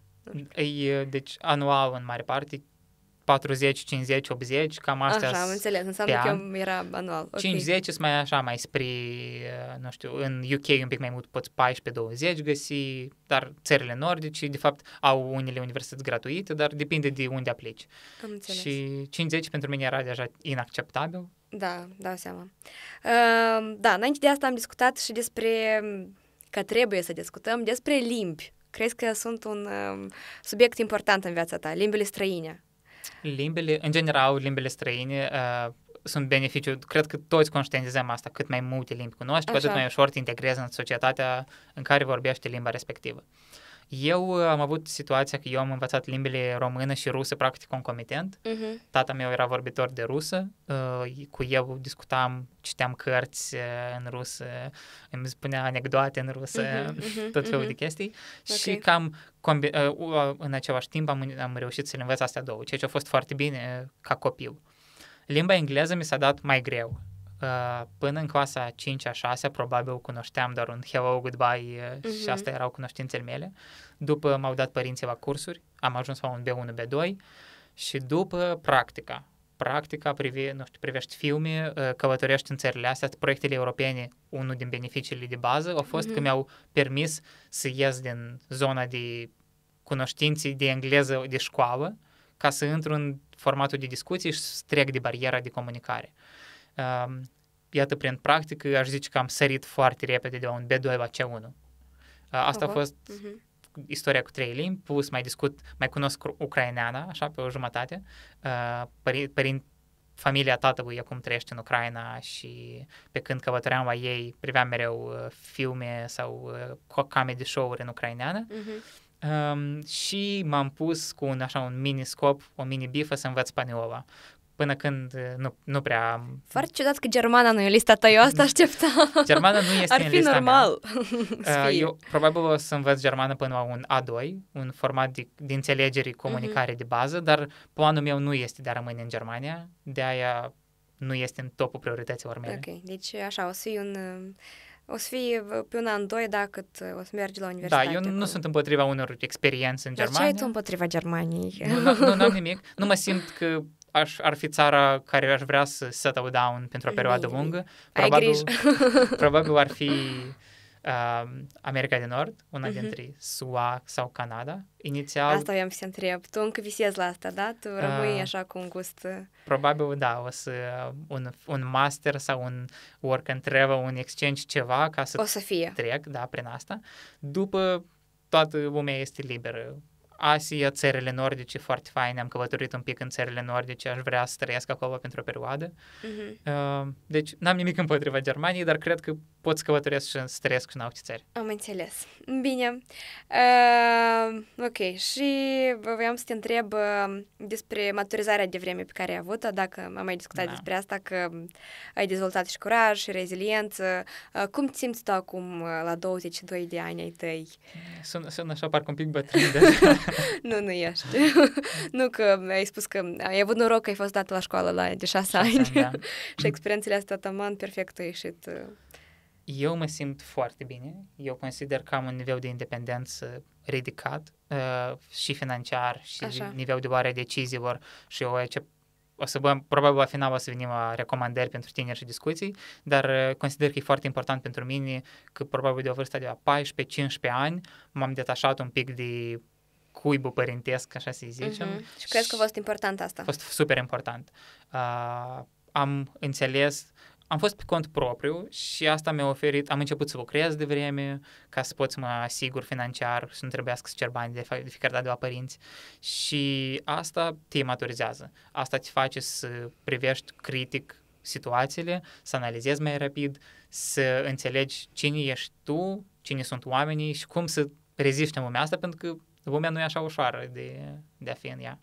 S1: Ei, deci anual în mare parte, 40, 50, 80, cam astea Așa, am înțeles, înseamnă că an. era anual. Okay. 50 sunt mai așa, mai spre, uh, nu știu, în UK un pic mai mult poți 14-20 găsi, dar țările nordice, de fapt, au unele universități gratuite, dar depinde de unde aplici. Am înțeles. Și 50 pentru mine era deja inacceptabil.
S2: Da, dau seama. Uh, da, înainte de asta am discutat și despre, că trebuie să discutăm, despre limbi. Crezi că sunt un uh, subiect important în viața ta, limbile străine.
S1: Limbele, în general, limbele străine uh, sunt beneficiu. Cred că toți conștientizăm asta, cât mai multe limbi cunoști, cu atât mai ușor te integrezi în societatea în care vorbește limba respectivă. Uh, eu uh, am avut situația că eu am învățat limbile română și rusă practic concomitent. Uh-huh. Tata meu era vorbitor de rusă, uh, cu el discutam, citeam cărți uh, în rusă, îmi spunea anecdote în rusă, uh-huh, uh-huh, tot felul uh-huh. de chestii. Okay. Și cam combi- în același timp am, am reușit să le învăț astea două, ceea ce a fost foarte bine ca copil. Limba engleză mi s-a dat mai greu până în clasa 5-a, 6 probabil cunoșteam doar un hello, goodbye uh-huh. și mhm. asta erau cunoștințele mele. După m-au dat părinții la cursuri, am ajuns la un B1, B2 și după practica. Practica privi, nu știu, privești filme, uh, călătorești în țările astea, proiectele europene, unul din beneficiile de bază a fost uh-huh. că mhm. mi-au permis să ies din zona de cunoștințe de engleză de școală ca să intru în formatul de discuții și să trec de bariera de comunicare. Uh, uh, iată, prin practică, aș zice că am sărit foarte repede de la un B2 la C1. Uh, asta uh-huh. a fost uh-huh. istoria cu trei limbi, plus mai discut, mai cunosc ucraineana, așa, pe o jumătate. Uh, părin, părin, familia tatălui acum trăiește în Ucraina și pe când căvătoream la ei, priveam mereu uh, filme sau uh, comedy show-uri în ucraineană. Uh-huh. Um, și m-am pus cu un, așa, un mini scop, o mini bifă să învăț spaniola până când uh, nu, nu prea...
S2: Foarte ciudat că germana nu e lista ta, eu asta mm. așteptam. Germana nu este Ar fi în lista normal. Mea. Uh, eu
S1: probabil o să învăț germană până la un A2, un format de, de înțelegere, comunicare uh-huh. de bază, dar planul meu nu este de a rămâne în Germania, de aia nu este în topul priorităților mele.
S2: Ok, deci așa, o să fie un... Um, o să fie uh, pe un an, doi, dacă o să mergi la da, universitate. Da, eu nu acolo.
S1: sunt împotriva unor experiențe în Germania. Dar ce ai tu
S2: împotriva Germaniei? Nu, nu, nu am nimic.
S1: Nu mă simt că aș, ar fi țara care aș vrea să settle down pentru o perioadă lungă. Probabil, probabil ar fi uh, America de Nord, una uh-huh. dintre SUA sau Canada. Inițial... Asta
S2: am să întreb. Tu încă visezi la asta, da? Tu rămâi uh, așa cu un gust... Uh,
S1: probabil, da, o să un, un master sau un work and travel, un exchange, ceva ca să, o să fie. trec, da, prin asta. După toată lumea este liberă Asia, țările nordice, foarte fine, am călătorit un pic în țările nordice, aș vrea să trăiesc acolo pentru o perioadă. Uh-huh. Uh, deci n-am nimic împotriva Germaniei, dar cred că poți să călătoresc și să trăiesc și în alte țări.
S2: Am înțeles. Bine. Uh, ok, și voiam să te întreb ă, despre maturizarea de vreme pe care ai avut-o, dacă am mai discutat da. despre asta, că ai dezvoltat și curaj și reziliență. Uh, cum te simți tu acum la 22 de ani ai tăi?
S1: Sunt, sunt așa parcă un pic bătrân. nu, nu ești.
S2: nu că ai spus că ai avut noroc că ai fost dat la școală la de șase ani. Da. și experiențele astea tăman, perfect au ieșit.
S1: Uh, eu mă simt foarte bine. Eu consider că am un nivel de independență ridicat uh, și financiar și Așa. nivel de luare deciziilor și eu ce o să băm, probabil la final o să venim la recomandări pentru tineri și discuții, dar uh, consider că e foarte important pentru mine că probabil de o vârstă de la 14-15 ani m-am detașat un pic de cuibul părintesc, așa să-i mhm. zicem. Uh-huh. Și crezi că a fost
S2: important asta? A fost
S1: super important. Uh, am înțeles uh, am fost pe cont propriu și asta mi-a oferit, am început să lucrez de vreme ca să pot să mă asigur financiar și nu trebuiască să cer bani de, de fiecare dată de la părinți și asta te maturizează, asta te face să privești critic situațiile, să analizezi mai rapid, să înțelegi cine ești tu, cine sunt oamenii și cum să reziști în lumea asta, pentru că lumea nu e așa ușoară de de a fi în ea.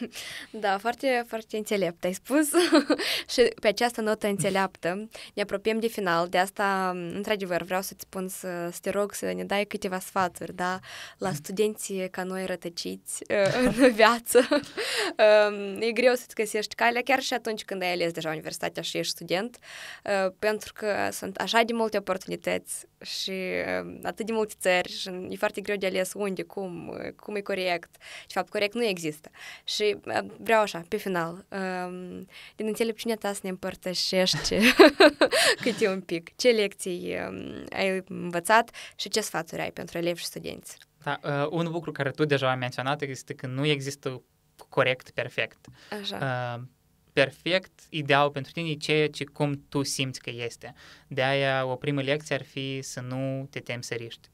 S2: da, foarte, foarte înțelept ai spus și pe această notă înțeleaptă ne apropiem de final, de asta, într-adevăr, vreau să-ți spun să, să te rog să ne dai câteva sfaturi, da, la mhm. studenții ca noi rătăciți uh, în viață. Um, e greu să-ți găsești calea chiar și atunci când ai ales deja universitatea și ești student, uh, pentru că sunt așa de multe oportunități și uh, atât de multe țări și e foarte greu de ales unde, cum, cum e corect. De fapt, corect corect nu există. Și vreau așa, pe final, din înțelepciunea ta să ne împărtășești câte un pic. Ce lecții ai învățat și ce sfaturi ai pentru elevi și studenți?
S1: Da, un lucru care tu deja ai menționat este că nu există corect, perfect. Așa. Perfect, ideal pentru tine e ceea ce cum tu simți că este. De aia o primă lecție ar fi să nu te temi să riști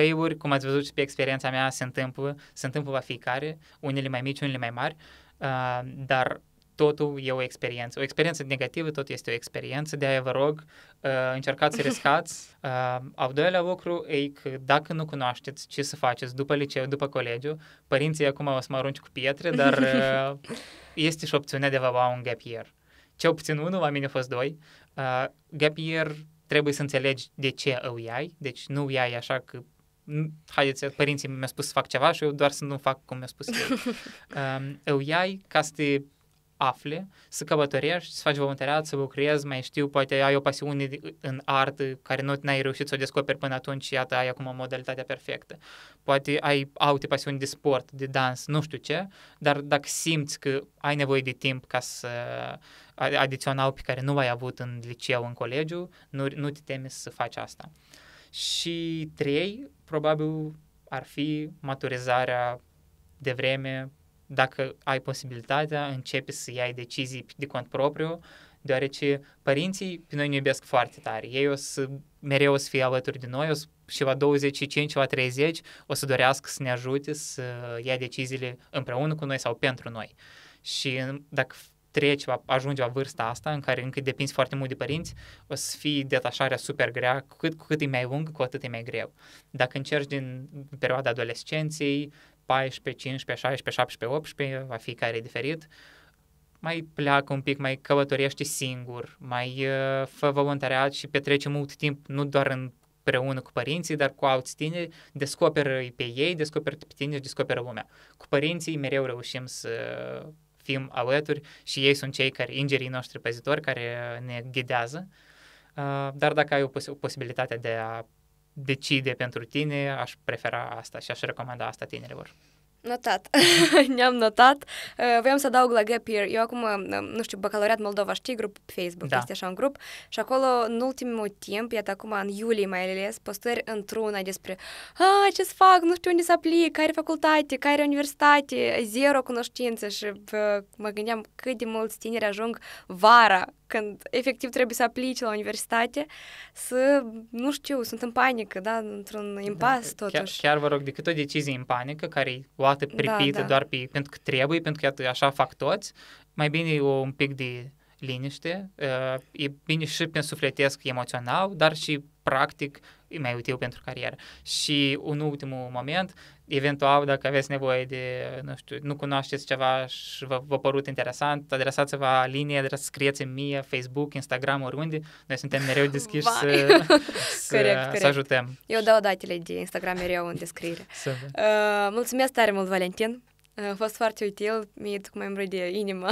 S1: failuri, cum ați văzut și pe experiența mea, se întâmplă, se întâmplă la fiecare, unele mai mici, unele mai mari, uh, dar totul e o experiență. O experiență negativă tot este o experiență, de-aia vă rog, uh, încercați să riscați. Uh, al doilea lucru e că dacă nu cunoașteți ce să faceți după liceu, după colegiu, părinții acum o să mă arunci cu pietre, dar uh, este și opțiunea de a lua un gap year. Cel puțin unul, la mine a fost doi. Uh, gap year trebuie să înțelegi de ce îl iai, deci nu îl iai așa că haideți, părinții mi-au spus să fac ceva și eu doar să nu fac cum mi-a spus ei. eu iai ca să te afle, să căbătorești, să faci voluntariat, să lucrezi, mai știu, poate ai o pasiune în artă care nu n-ai reușit să o descoperi până atunci, iată, ai acum modalitatea perfectă. Poate ai alte pasiuni de sport, de dans, nu știu ce, dar dacă simți că ai nevoie de timp ca să adițional pe care nu l-ai avut în liceu, în colegiu, nu, nu te temi să faci asta. Uh, și trei, probabil, ar fi maturizarea de vreme. Dacă ai posibilitatea, începi să iei decizii de cont propriu, deoarece părinții pe noi ne iubesc foarte tare. Ei o să mereu o să fie alături de noi o să, și la 25 și la 30 o să dorească să ne ajute să ia deciziile împreună cu noi sau pentru noi. Și dacă treci, ajungi la vârsta asta în care încă depinzi foarte mult de părinți, o să fii detașarea super grea, cu cât, cu cât e mai lung, cu atât e mai greu. Dacă încerci din perioada adolescenței, 14, 15, 16, 17, 18, va fi e diferit, mai pleacă un pic, mai călătorește singur, mai uh, fă voluntariat și petrece mult timp, nu doar în împreună cu părinții, dar cu alți tineri, descoperă pe ei, descoperă pe tine, descoperă lumea. Cu părinții mereu reușim să fim alături și ei sunt cei care, ingerii noștri păzitori, care ne ghidează. Uh, dar dacă ai o pos- posibilitate de a decide pentru tine, aș prefera asta și aș recomanda asta tinerilor.
S2: Notat. Ne-am notat. Uh, Vreau să adaug la Gap Year. Eu acum, um, um, nu știu, bacalaureat Moldova, știi, grup Facebook, da. este așa un grup. Și acolo, în ultimul timp, iată acum, în iulie mai ales, postări într-una despre a, ce să fac, nu știu unde să aplic, care facultate, care universitate, zero cunoștințe. Și bă, uh, mă gândeam cât de mulți tineri ajung vara când efectiv trebuie să aplici la universitate, să, nu știu, sunt în panică, da, într-un da, impas da, totuși.
S1: Chiar, chiar vă rog, decât o decizie în panică, care e luată da, pripită da, da. doar pe, pentru că trebuie, pentru că așa fac toți, mai bine e un pic de liniște, uh, e bine și pe sufletesc emoțional, dar și practic e mai util pentru carieră. Și un ultimul moment, eventual, dacă aveți nevoie de, nu știu, nu cunoașteți ceva și vă, a părut interesant, adresați-vă linie, adresați, scrieți în mie, Facebook, Instagram, oriunde. Noi suntem mereu deschiși să, să, corect, corect. să ajutăm.
S2: Eu dau datele de Instagram mereu în descriere. Uh, mulțumesc tare mult, Valentin! A fost foarte util, e tocmai îmi de inimă,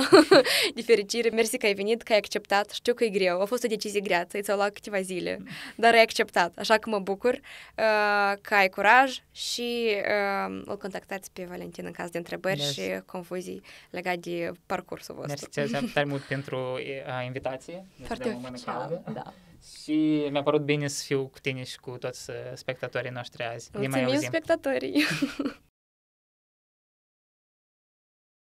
S2: de fericire. Mersi că ai venit, că ai acceptat. Știu că e greu, a fost o decizie grea, ți au a luat câteva zile, dar ai acceptat, așa că mă bucur uh, că ai curaj și uh, îl contactați pe Valentin în caz de întrebări Mersi. și confuzii legate de parcursul vostru. Mersi tare
S1: mult pentru invitație.
S2: Foarte oficial,
S1: da. Și mi-a părut bine să fiu cu tine și cu toți spectatorii noștri azi. Mulțumim
S2: spectatorii!